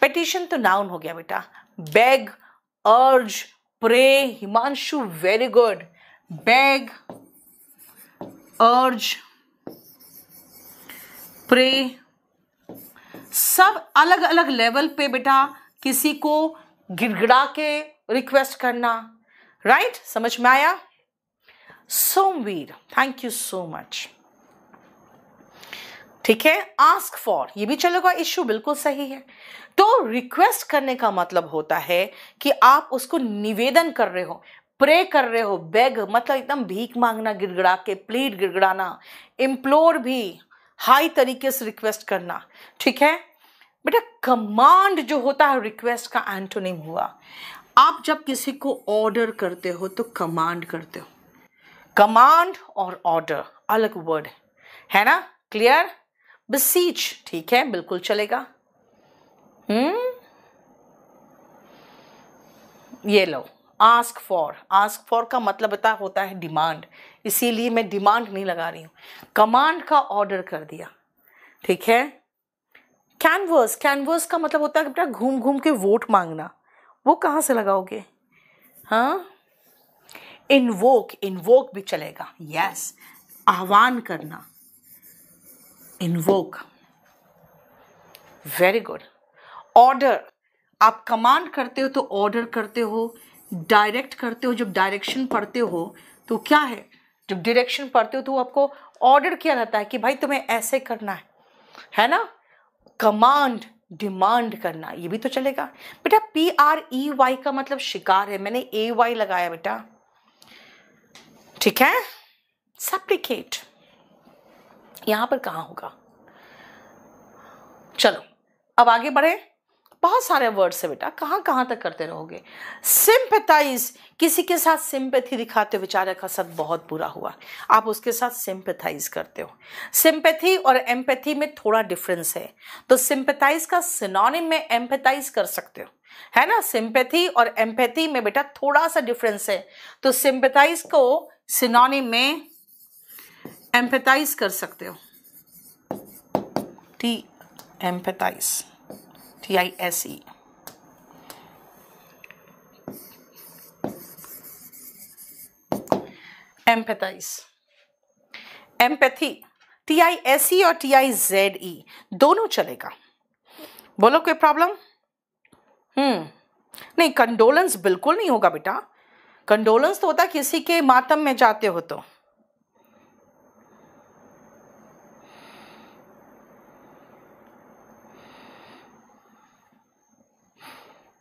पेटिशन तो नाउन हो गया बेटा beg urge pray Himanshu very good beg urge pray सब अलग अलग लेवल पे बेटा किसी को गिड़गिड़ा के रिक्वेस्ट करना राइट right? समझ में आया Somveer thank you so much ठीक है आस्क फॉर ये भी चलेगा इश्यू बिल्कुल सही है तो रिक्वेस्ट करने का मतलब होता है कि आप उसको निवेदन कर रहे हो प्रे कर रहे हो बेग मतलब एकदम भीख मांगना गिड़गिड़ा के प्लीड गिड़गिड़ाना इम्प्लोर भी हाई तरीके से रिक्वेस्ट करना ठीक है बेटा कमांड जो होता है रिक्वेस्ट का एंटोनिम हुआ आप जब किसी को ऑर्डर करते हो तो कमांड करते हो कमांड और ऑर्डर अलग वर्ड है, है ना क्लियर बसीच ठीक है बिल्कुल चलेगा हम्म ये लो आस्क फॉर आस्क फॉर का मतलब बता होता है डिमांड इसीलिए मैं डिमांड नहीं लगा रही हूँ कमांड का ऑर्डर कर दिया ठीक है कैनवर्स कैनवर्स का मतलब होता है बेटा घूम घूम के वोट मांगना वो कहाँ से लगाओगे हाँ इनवोक इनवोक भी चलेगा यस आह्वान करना इनवोक वेरी गुड ऑर्डर आप कमांड करते हो तो ऑर्डर करते हो डायरेक्ट करते हो जब डायरेक्शन पढ़ते हो तो क्या है जब डायरेक्शन पढ़ते हो तो आपको ऑर्डर किया जाता है कि भाई तुम्हें ऐसे करना है है ना कमांड डिमांड करना ये भी तो चलेगा बेटा पी आर ई वाई का मतलब शिकार है मैंने ए वाई लगाया बेटा ठीक है सप्लीकेट यहां पर कहा होगा चलो अब आगे बढ़े बहुत सारे वर्ड्स है बेटा कहाँ कहाँ तक करते रहोगे सिम्पथाइज किसी के साथ सिम्पथी दिखाते हो बेचारे का सब बहुत बुरा हुआ आप उसके साथ सिम्पथाइज करते हो सिम्पथी और एम्पैथी में थोड़ा डिफरेंस है तो सिम्पथाइज का सिनोनिम में एम्पथाइज कर सकते हो है ना सिंपैथी और एम्पैथी में बेटा थोड़ा सा डिफरेंस है तो सिम्पथाइज को सिनोनिम में एम्पथाइज कर सकते हो T empathise T I S E empathise empathy T I S E और टी आई जेड ई दोनों चलेगा बोलो कोई प्रॉब्लम हम्म नहीं कंडोलेंस बिल्कुल नहीं होगा बेटा कंडोलेंस तो होता किसी के मातम में जाते हो तो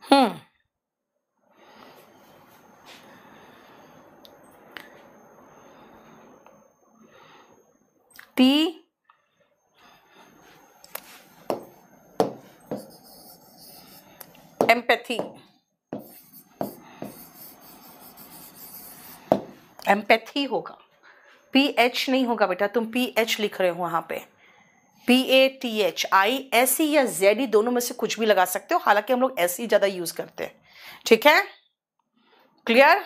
टी हम्म। एम्पैथी एम्पैथी होगा पी एच नहीं होगा बेटा तुम पी एच लिख रहे हो वहां पे P A T H I S E या जेड ई e, दोनों में से कुछ भी लगा सकते हो हालांकि हम लोग एस ई e ज़्यादा यूज़ करते हैं ठीक है क्लियर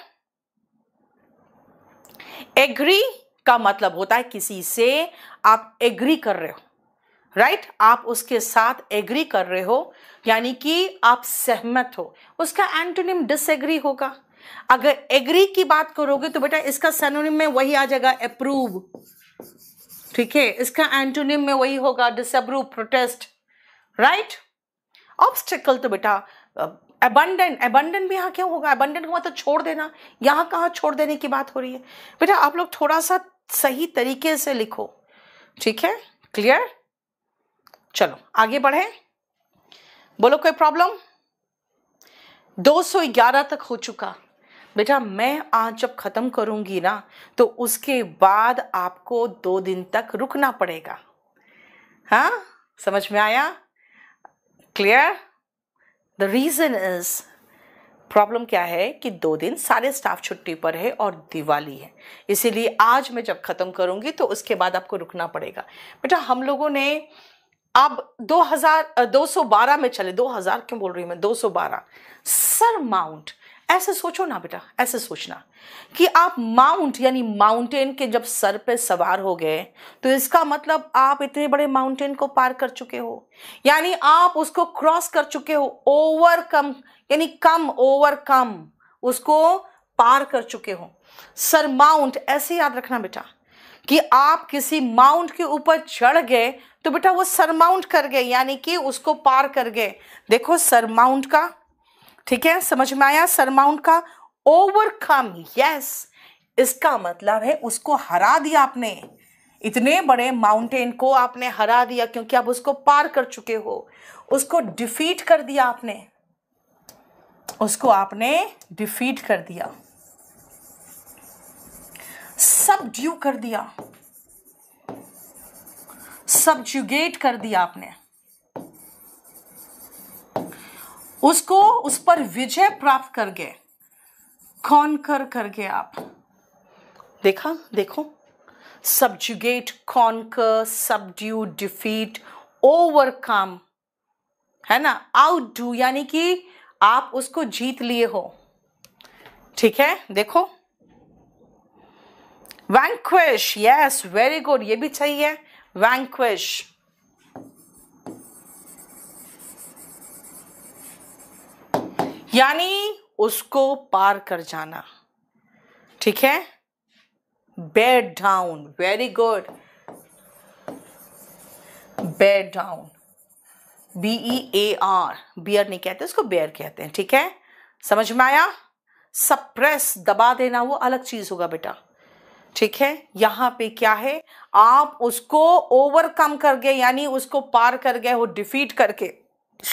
एग्री का मतलब होता है किसी से आप एग्री कर रहे हो राइट right? आप उसके साथ एग्री कर रहे हो यानी कि आप सहमत हो उसका एंटोनिम डिसएग्री होगा अगर एग्री की बात करोगे तो बेटा इसका सैनोनिम में वही आ जाएगा अप्रूव ठीक है इसका एंटोनिम में वही होगा डिसब्रू प्रोटेस्ट राइट ऑब्स्टिकल तो बेटा अबंडन अबंडन भी यहाँ क्यों होगा अबंडन हुआ तो छोड़ देना यहाँ कहाँ छोड़ देने की बात हो रही है बेटा आप लोग थोड़ा सा सही तरीके से लिखो ठीक है क्लियर चलो आगे बढ़े बोलो कोई प्रॉब्लम 211 तक हो चुका बेटा मैं आज जब ख़त्म करूंगी ना तो उसके बाद आपको दो दिन तक रुकना पड़ेगा हाँ समझ में आया clear the reason is problem क्या है कि दो दिन सारे स्टाफ छुट्टी पर है और दिवाली है इसीलिए आज मैं जब ख़त्म करूंगी तो उसके बाद आपको रुकना पड़ेगा बेटा हम लोगों ने अब 2000 212 में चले 2000 क्यों बोल रही हूँ मैं 212 सर माउंट ऐसे सोचो ना बेटा ऐसे सोचना कि आप माउंट यानी माउंटेन के जब सर पे सवार हो गए तो इसका मतलब आप इतने बड़े माउंटेन को पार कर चुके हो यानी आप उसको क्रॉस कर चुके हो ओवरकम यानी कम ओवरकम उसको पार कर चुके हो सर माउंट ऐसे याद रखना बेटा कि आप किसी माउंट के ऊपर चढ़ गए तो बेटा वो सरमाउंट कर गए यानी कि उसको पार कर गए देखो सरमाउंट का ठीक है समझ में आया सरमाउंट का ओवरकम यस इसका मतलब है उसको हरा दिया आपने इतने बड़े माउंटेन को आपने हरा दिया क्योंकि आप उसको पार कर चुके हो उसको डिफीट कर दिया आपने उसको आपने डिफीट कर दिया सब ड्यू कर दिया जुगेट कर दिया आपने उसको उस पर विजय प्राप्त कर गए कौन कर कर गए आप देखा देखो सब्जुगेट कर सब ड्यू डिफीट ओवरकम है ना आउट डू यानी कि आप उसको जीत लिए हो ठीक है देखो वैंक्वेश यस वेरी गुड ये भी चाहिए वैंक्वेश यानी उसको पार कर जाना ठीक है bed down very good bed down B E A R bear नहीं कहते उसको बेयर कहते हैं ठीक है समझ में आया सप्रेस दबा देना वो अलग चीज होगा बेटा ठीक है यहां पे क्या है आप उसको ओवरकम कर गए यानी उसको पार कर गए वो डिफीट करके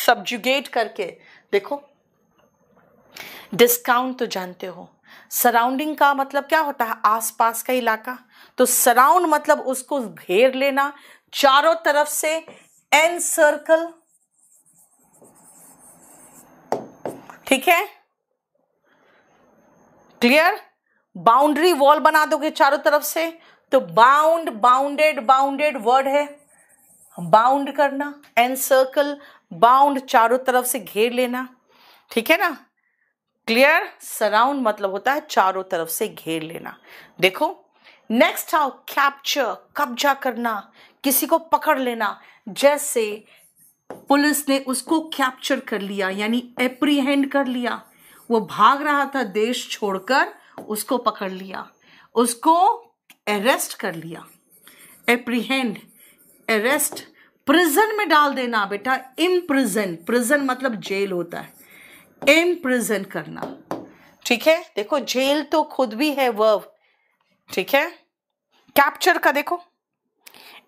सब्जुगेट करके देखो डिस्काउंट तो जानते हो सराउंडिंग का मतलब क्या होता है आसपास का इलाका तो सराउंड मतलब उसको घेर लेना चारों तरफ से एन सर्कल ठीक है क्लियर बाउंड्री वॉल बना दोगे चारों तरफ से तो बाउंड बाउंडेड बाउंडेड वर्ड है बाउंड करना एन सर्कल बाउंड चारों तरफ से घेर लेना ठीक है ना क्लियर सराउंड मतलब होता है चारों तरफ से घेर लेना देखो नेक्स्ट हाउ कैप्चर कब्जा करना किसी को पकड़ लेना जैसे पुलिस ने उसको कैप्चर कर लिया यानी एप्रीहेंड कर लिया वो भाग रहा था देश छोड़कर उसको पकड़ लिया उसको अरेस्ट कर लिया एप्रीहेंड अरेस्ट प्रिजन में डाल देना बेटा इम प्रिजन प्रिजन मतलब जेल होता है एम प्रेजेंट करना ठीक है देखो जेल तो खुद भी है वर्व ठीक है कैप्चर का देखो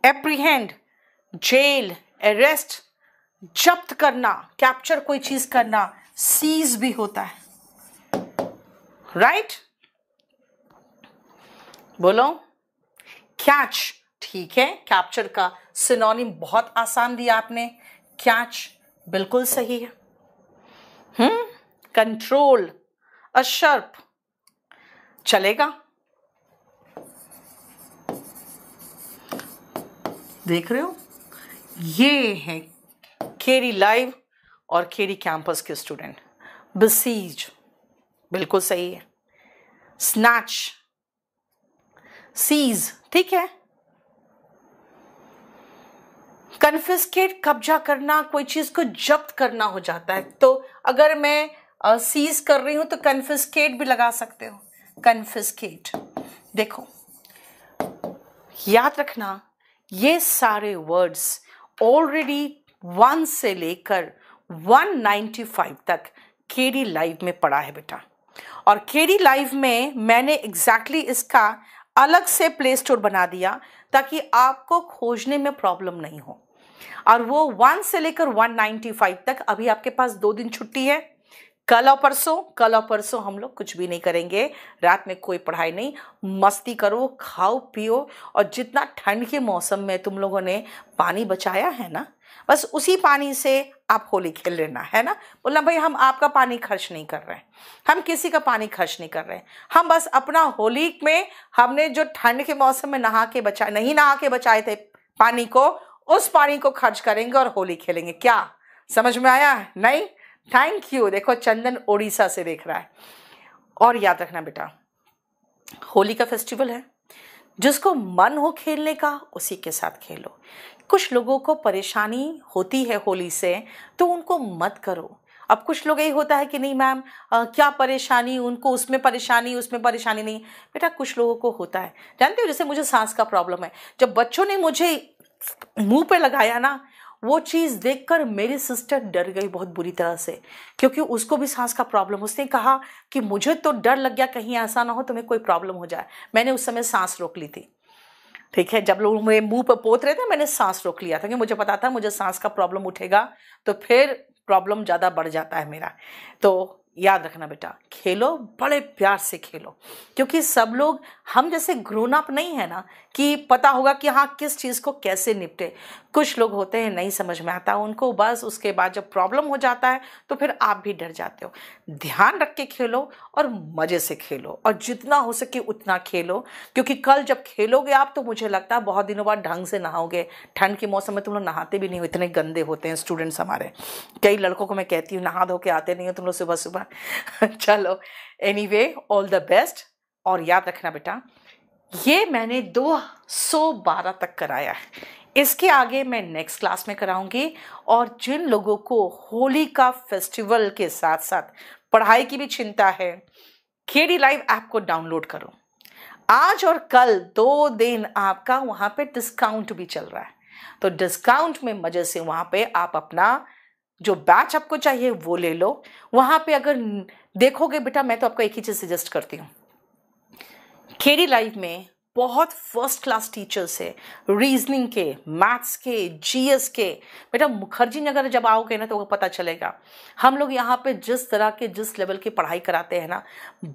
एप्रीहेंड जेल अरेस्ट जब्त करना कैप्चर कोई चीज करना सीज भी होता है राइट बोलो कैच ठीक है कैप्चर का सिनोनिम बहुत आसान दिया आपने कैच बिल्कुल सही है हम्म कंट्रोल अशर्प चलेगा देख रहे हो ये है खेरी लाइव और खेरी कैंपस के स्टूडेंट बसीज बिल्कुल सही है स्नैच सीज ठीक है कन्फिस्केट कब्जा करना कोई चीज़ को जब्त करना हो जाता है तो अगर मैं सीज कर रही हूँ तो कन्फिस्केट भी लगा सकते हो कन्फिस्केट देखो याद रखना ये सारे वर्ड्स ऑलरेडी वन से लेकर 195 तक केडी लाइव में पड़ा है बेटा और केडी लाइव में मैंने एग्जैक्टली exactly इसका अलग से प्ले स्टोर बना दिया ताकि आपको खोजने में प्रॉब्लम नहीं हो और वो वन से लेकर वन फाइव तक अभी आपके पास दो दिन छुट्टी है कल और परसों कल और परसों हम लोग कुछ भी नहीं करेंगे रात में कोई पढ़ाई नहीं मस्ती करो खाओ पियो और जितना ठंड के मौसम में तुम लोगों ने पानी बचाया है ना बस उसी पानी से आप होली खेल लेना है ना बोलना भाई हम आपका पानी खर्च नहीं कर रहे हैं हम किसी का पानी खर्च नहीं कर रहे हैं हम बस अपना होली में हमने जो ठंड के मौसम में नहा के बचा नहीं नहा के बचाए थे पानी को उस पानी को खर्च करेंगे और होली खेलेंगे क्या समझ में आया नहीं थैंक यू देखो चंदन ओडिशा से देख रहा है और याद रखना बेटा होली का फेस्टिवल है जिसको मन हो खेलने का उसी के साथ खेलो कुछ लोगों को परेशानी होती है होली से तो उनको मत करो अब कुछ लोग यही होता है कि नहीं मैम क्या परेशानी उनको उसमें परेशानी उसमें परेशानी नहीं बेटा कुछ लोगों को होता है जानते हो जैसे मुझे सांस का प्रॉब्लम है जब बच्चों ने मुझे मुंह पे लगाया ना वो चीज़ देखकर मेरी सिस्टर डर गई बहुत बुरी तरह से क्योंकि उसको भी सांस का प्रॉब्लम उसने कहा कि मुझे तो डर लग गया कहीं ऐसा ना हो तुम्हें कोई प्रॉब्लम हो जाए मैंने उस समय सांस रोक ली थी ठीक है जब लोग मेरे मुंह पर पोत रहे थे मैंने सांस रोक लिया था कि मुझे पता था मुझे सांस का प्रॉब्लम उठेगा तो फिर प्रॉब्लम ज़्यादा बढ़ जाता है मेरा तो याद रखना बेटा खेलो बड़े प्यार से खेलो क्योंकि सब लोग हम जैसे ग्रोन अप नहीं है ना कि पता होगा कि हाँ किस चीज़ को कैसे निपटे कुछ लोग होते हैं नहीं समझ में आता उनको बस उसके बाद जब प्रॉब्लम हो जाता है तो फिर आप भी डर जाते हो ध्यान रख के खेलो और मज़े से खेलो और जितना हो सके उतना खेलो क्योंकि कल जब खेलोगे आप तो मुझे लगता है बहुत दिनों बाद ढंग से नहाओगे ठंड के मौसम में तुम लोग नहाते भी नहीं हो इतने गंदे होते हैं स्टूडेंट्स हमारे कई लड़कों को मैं कहती हूँ नहा धो के आते नहीं हो तुम लोग सुबह सुबह चलो anyway all the best और याद रखना बेटा ये मैंने 212 तक कराया है इसके आगे मैं नेक्स्ट क्लास में कराऊंगी और जिन लोगों को होली का फेस्टिवल के साथ साथ पढ़ाई की भी चिंता है खेडी लाइव ऐप को डाउनलोड करो आज और कल दो दिन आपका वहाँ पे डिस्काउंट भी चल रहा है तो डिस्काउंट में मज़े से वहाँ पे आप अपना जो बैच आपको चाहिए वो ले लो वहाँ पे अगर देखोगे बेटा मैं तो आपको एक ही चीज़ सजेस्ट करती हूँ खेडी लाइफ में बहुत फर्स्ट क्लास टीचर्स है रीजनिंग के मैथ्स के जीएस के बेटा मुखर्जी नगर जब आओगे ना तो वो पता चलेगा हम लोग यहाँ पे जिस तरह के जिस लेवल की पढ़ाई कराते हैं ना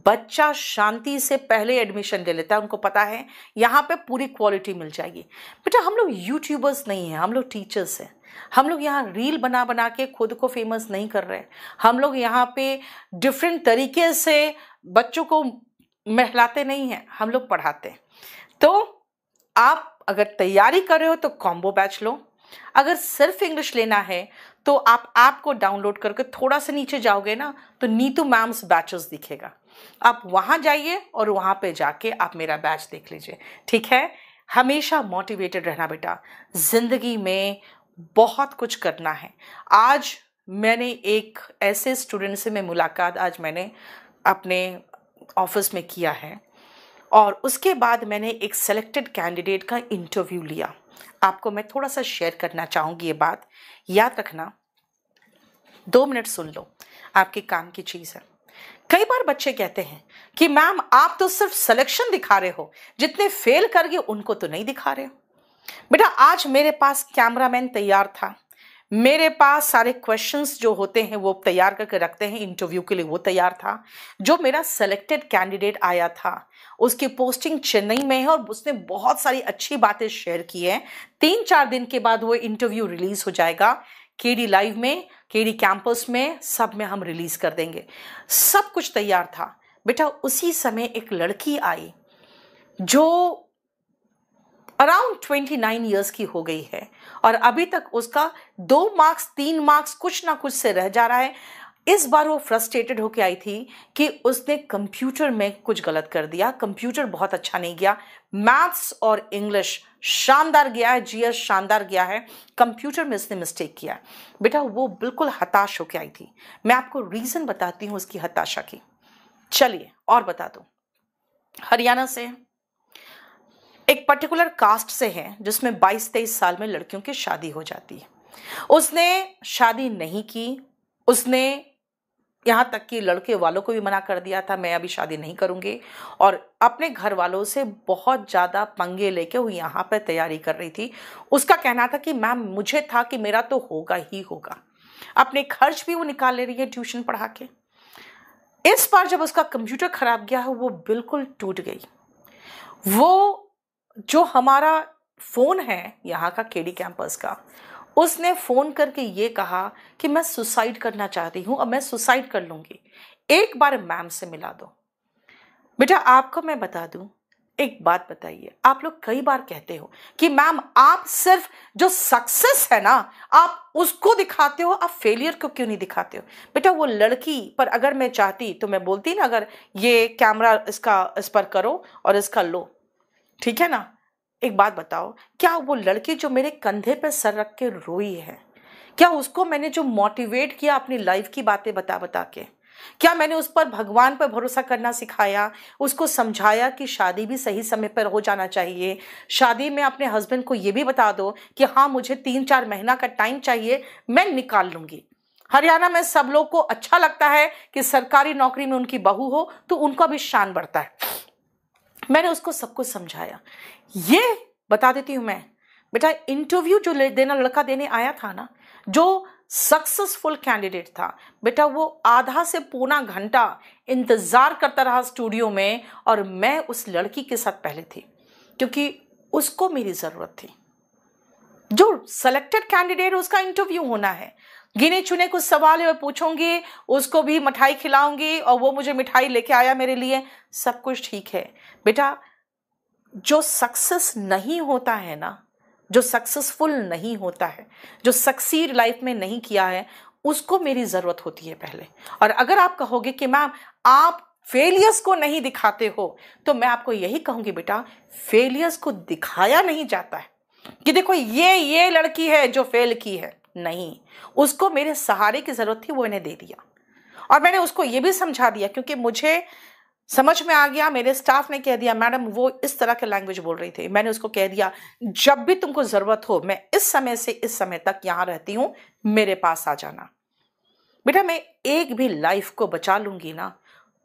बच्चा शांति से पहले एडमिशन ले लेता है उनको पता है यहाँ पे पूरी क्वालिटी मिल जाएगी बेटा हम लोग यूट्यूबर्स नहीं हैं हम लोग टीचर्स हैं हम लोग यहाँ रील बना बना के खुद को फेमस नहीं कर रहे हम लोग यहाँ पे डिफरेंट तरीके से बच्चों को महलाते नहीं हैं हम लोग पढ़ाते हैं तो आप अगर तैयारी कर रहे हो तो कॉम्बो बैच लो अगर सिर्फ इंग्लिश लेना है तो आप ऐप को डाउनलोड करके थोड़ा सा नीचे जाओगे ना तो नीतू मैम्स बैचेस दिखेगा आप वहाँ जाइए और वहाँ पे जाके आप मेरा बैच देख लीजिए ठीक है हमेशा मोटिवेटेड रहना बेटा ज़िंदगी में बहुत कुछ करना है आज मैंने एक ऐसे स्टूडेंट से मैं मुलाकात आज मैंने अपने ऑफिस में किया है और उसके बाद मैंने एक सेलेक्टेड कैंडिडेट का इंटरव्यू लिया आपको मैं थोड़ा सा शेयर करना चाहूँगी ये बात याद रखना दो मिनट सुन लो आपके काम की चीज़ है कई बार बच्चे कहते हैं कि मैम आप तो सिर्फ सिलेक्शन दिखा रहे हो जितने फेल कर गए उनको तो नहीं दिखा रहे हो बेटा आज मेरे पास कैमरामैन तैयार था मेरे पास सारे क्वेश्चंस जो होते हैं वो तैयार करके रखते हैं इंटरव्यू के लिए वो तैयार था जो मेरा सेलेक्टेड कैंडिडेट आया था उसकी पोस्टिंग चेन्नई में है और उसने बहुत सारी अच्छी बातें शेयर की है तीन चार दिन के बाद वो इंटरव्यू रिलीज हो जाएगा केडी लाइव में केडी कैंपस में सब में हम रिलीज कर देंगे सब कुछ तैयार था बेटा उसी समय एक लड़की आई जो अराउंड ट्वेंटी नाइन ईयर्स की हो गई है और अभी तक उसका दो मार्क्स तीन मार्क्स कुछ ना कुछ से रह जा रहा है इस बार वो फ्रस्ट्रेटेड होके आई थी कि उसने कंप्यूटर में कुछ गलत कर दिया कंप्यूटर बहुत अच्छा नहीं गया मैथ्स और इंग्लिश शानदार गया है जी शानदार गया है कंप्यूटर में उसने मिस्टेक किया बेटा वो बिल्कुल हताश होके आई थी मैं आपको रीज़न बताती हूँ उसकी हताशा की चलिए और बता दो हरियाणा से एक पर्टिकुलर कास्ट से हैं जिसमें 22-23 साल में लड़कियों की शादी हो जाती है उसने शादी नहीं की उसने यहाँ तक कि लड़के वालों को भी मना कर दिया था मैं अभी शादी नहीं करूँगी और अपने घर वालों से बहुत ज़्यादा पंगे लेके वो यहाँ पर तैयारी कर रही थी उसका कहना था कि मैम मुझे था कि मेरा तो होगा ही होगा अपने खर्च भी वो निकाल ले रही है ट्यूशन पढ़ा के इस बार जब उसका कंप्यूटर ख़राब गया वो बिल्कुल टूट गई वो जो हमारा फ़ोन है यहाँ का केडी कैंपस का उसने फ़ोन करके ये कहा कि मैं सुसाइड करना चाहती हूँ और मैं सुसाइड कर लूँगी एक बार मैम से मिला दो बेटा आपको मैं बता दूँ एक बात बताइए आप लोग कई बार कहते हो कि मैम आप सिर्फ जो सक्सेस है ना आप उसको दिखाते हो आप फेलियर को क्यों नहीं दिखाते हो बेटा वो लड़की पर अगर मैं चाहती तो मैं बोलती ना अगर ये कैमरा इसका इस पर करो और इसका लो ठीक है ना एक बात बताओ क्या वो लड़की जो मेरे कंधे पर सर रख के रोई है क्या उसको मैंने जो मोटिवेट किया अपनी लाइफ की बातें बता बता के क्या मैंने उस पर भगवान पर भरोसा करना सिखाया उसको समझाया कि शादी भी सही समय पर हो जाना चाहिए शादी में अपने हस्बैंड को ये भी बता दो कि हाँ मुझे तीन चार महीना का टाइम चाहिए मैं निकाल लूँगी हरियाणा में सब लोग को अच्छा लगता है कि सरकारी नौकरी में उनकी बहू हो तो उनका भी शान बढ़ता है मैंने उसको सब कुछ समझाया ये बता देती हूं मैं बेटा इंटरव्यू जो देना लड़का देने आया था ना जो सक्सेसफुल कैंडिडेट था बेटा वो आधा से पौना घंटा इंतज़ार करता रहा स्टूडियो में और मैं उस लड़की के साथ पहले थी क्योंकि उसको मेरी ज़रूरत थी जो सेलेक्टेड कैंडिडेट उसका इंटरव्यू होना है गिने चुने कुछ सवाल है पूछूंगी उसको भी मिठाई खिलाऊंगी और वो मुझे मिठाई लेके आया मेरे लिए सब कुछ ठीक है बेटा जो सक्सेस नहीं होता है ना जो सक्सेसफुल नहीं होता है जो सक्सीड लाइफ में नहीं किया है उसको मेरी ज़रूरत होती है पहले और अगर आप कहोगे कि मैम आप फेलियर्स को नहीं दिखाते हो तो मैं आपको यही कहूंगी बेटा फेलियर्स को दिखाया नहीं जाता है कि देखो ये ये लड़की है जो फेल की है नहीं उसको मेरे सहारे की ज़रूरत थी वो इन्हें दे दिया और मैंने उसको ये भी समझा दिया क्योंकि मुझे समझ में आ गया मेरे स्टाफ ने कह दिया मैडम वो इस तरह के लैंग्वेज बोल रही थी मैंने उसको कह दिया जब भी तुमको ज़रूरत हो मैं इस समय से इस समय तक यहाँ रहती हूँ मेरे पास आ जाना बेटा मैं एक भी लाइफ को बचा लूँगी ना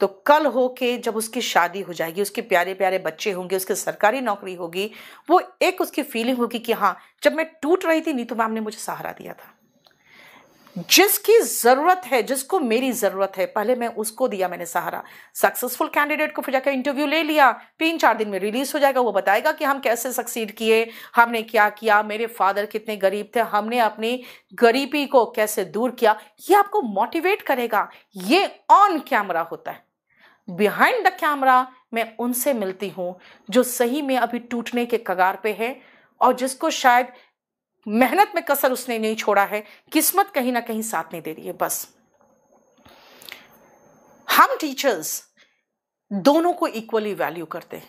तो कल हो के जब उसकी शादी हो जाएगी उसके प्यारे प्यारे बच्चे होंगे उसकी सरकारी नौकरी होगी वो एक उसकी फीलिंग होगी कि हाँ जब मैं टूट रही थी नीतू तो मैम ने मुझे सहारा दिया था जिसकी ज़रूरत है जिसको मेरी ज़रूरत है पहले मैं उसको दिया मैंने सहारा सक्सेसफुल कैंडिडेट को फिर जाकर इंटरव्यू ले लिया तीन चार दिन में रिलीज हो जाएगा वो बताएगा कि हम कैसे सक्सीड किए हमने क्या किया मेरे फादर कितने गरीब थे हमने अपनी गरीबी को कैसे दूर किया ये आपको मोटिवेट करेगा ये ऑन कैमरा होता है बिहाइंड द कैमरा मैं उनसे मिलती हूँ जो सही में अभी टूटने के कगार पे है और जिसको शायद मेहनत में कसर उसने नहीं छोड़ा है किस्मत कहीं ना कहीं साथ नहीं दे रही है बस हम टीचर्स दोनों को इक्वली वैल्यू करते हैं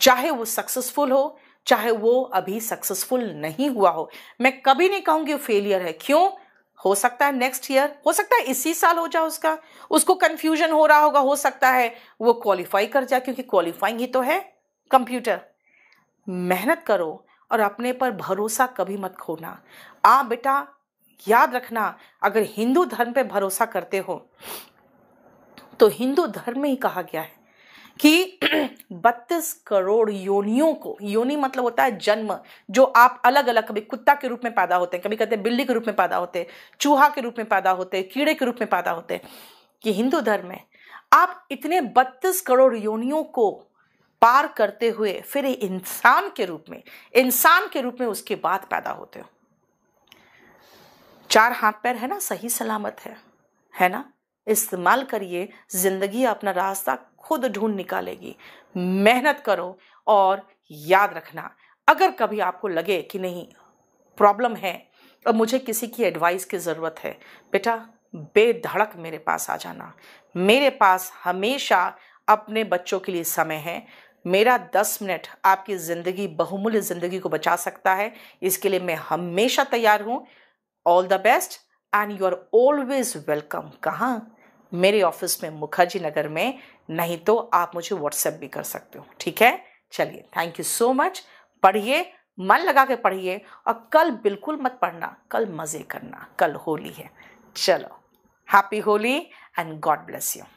चाहे वो सक्सेसफुल हो चाहे वो अभी सक्सेसफुल नहीं हुआ हो मैं कभी नहीं कहूंगी फेलियर है क्यों हो सकता है नेक्स्ट ईयर हो सकता है इसी साल हो जाए उसका उसको कन्फ्यूजन हो रहा होगा हो सकता है वो क्वालिफाई कर जाए क्योंकि क्वालिफाइंग ही तो है कंप्यूटर मेहनत करो और अपने पर भरोसा कभी मत खोना आ बेटा याद रखना अगर हिंदू धर्म पे भरोसा करते हो तो हिंदू धर्म में ही कहा गया है कि 32 करोड़ योनियों को योनि मतलब होता है जन्म जो आप अलग अलग कभी कुत्ता के रूप में पैदा होते हैं कभी कहते हैं बिल्ली के रूप में पैदा होते हैं चूहा के रूप में पैदा होते हैं कीड़े के रूप में पैदा होते हैं कि हिंदू धर्म में आप इतने 32 करोड़ योनियों को पार करते हुए फिर इंसान के रूप में इंसान के रूप में उसके बाद पैदा होते हो चार हाथ पैर है ना सही सलामत है है ना इस्तेमाल करिए जिंदगी अपना रास्ता खुद ढूंढ निकालेगी मेहनत करो और याद रखना अगर कभी आपको लगे कि नहीं प्रॉब्लम है और मुझे किसी की एडवाइस की ज़रूरत है बेटा बेधड़क मेरे पास आ जाना मेरे पास हमेशा अपने बच्चों के लिए समय है मेरा 10 मिनट आपकी ज़िंदगी बहुमूल्य ज़िंदगी को बचा सकता है इसके लिए मैं हमेशा तैयार हूँ all the best and you are always welcome कहाँ मेरे ऑफिस में मुखर्जी नगर में नहीं तो आप मुझे व्हाट्सएप भी कर सकते हो ठीक है चलिए थैंक यू सो मच पढ़िए मन लगा के पढ़िए और कल बिल्कुल मत पढ़ना कल मज़े करना कल होली है चलो happy Holi and God bless you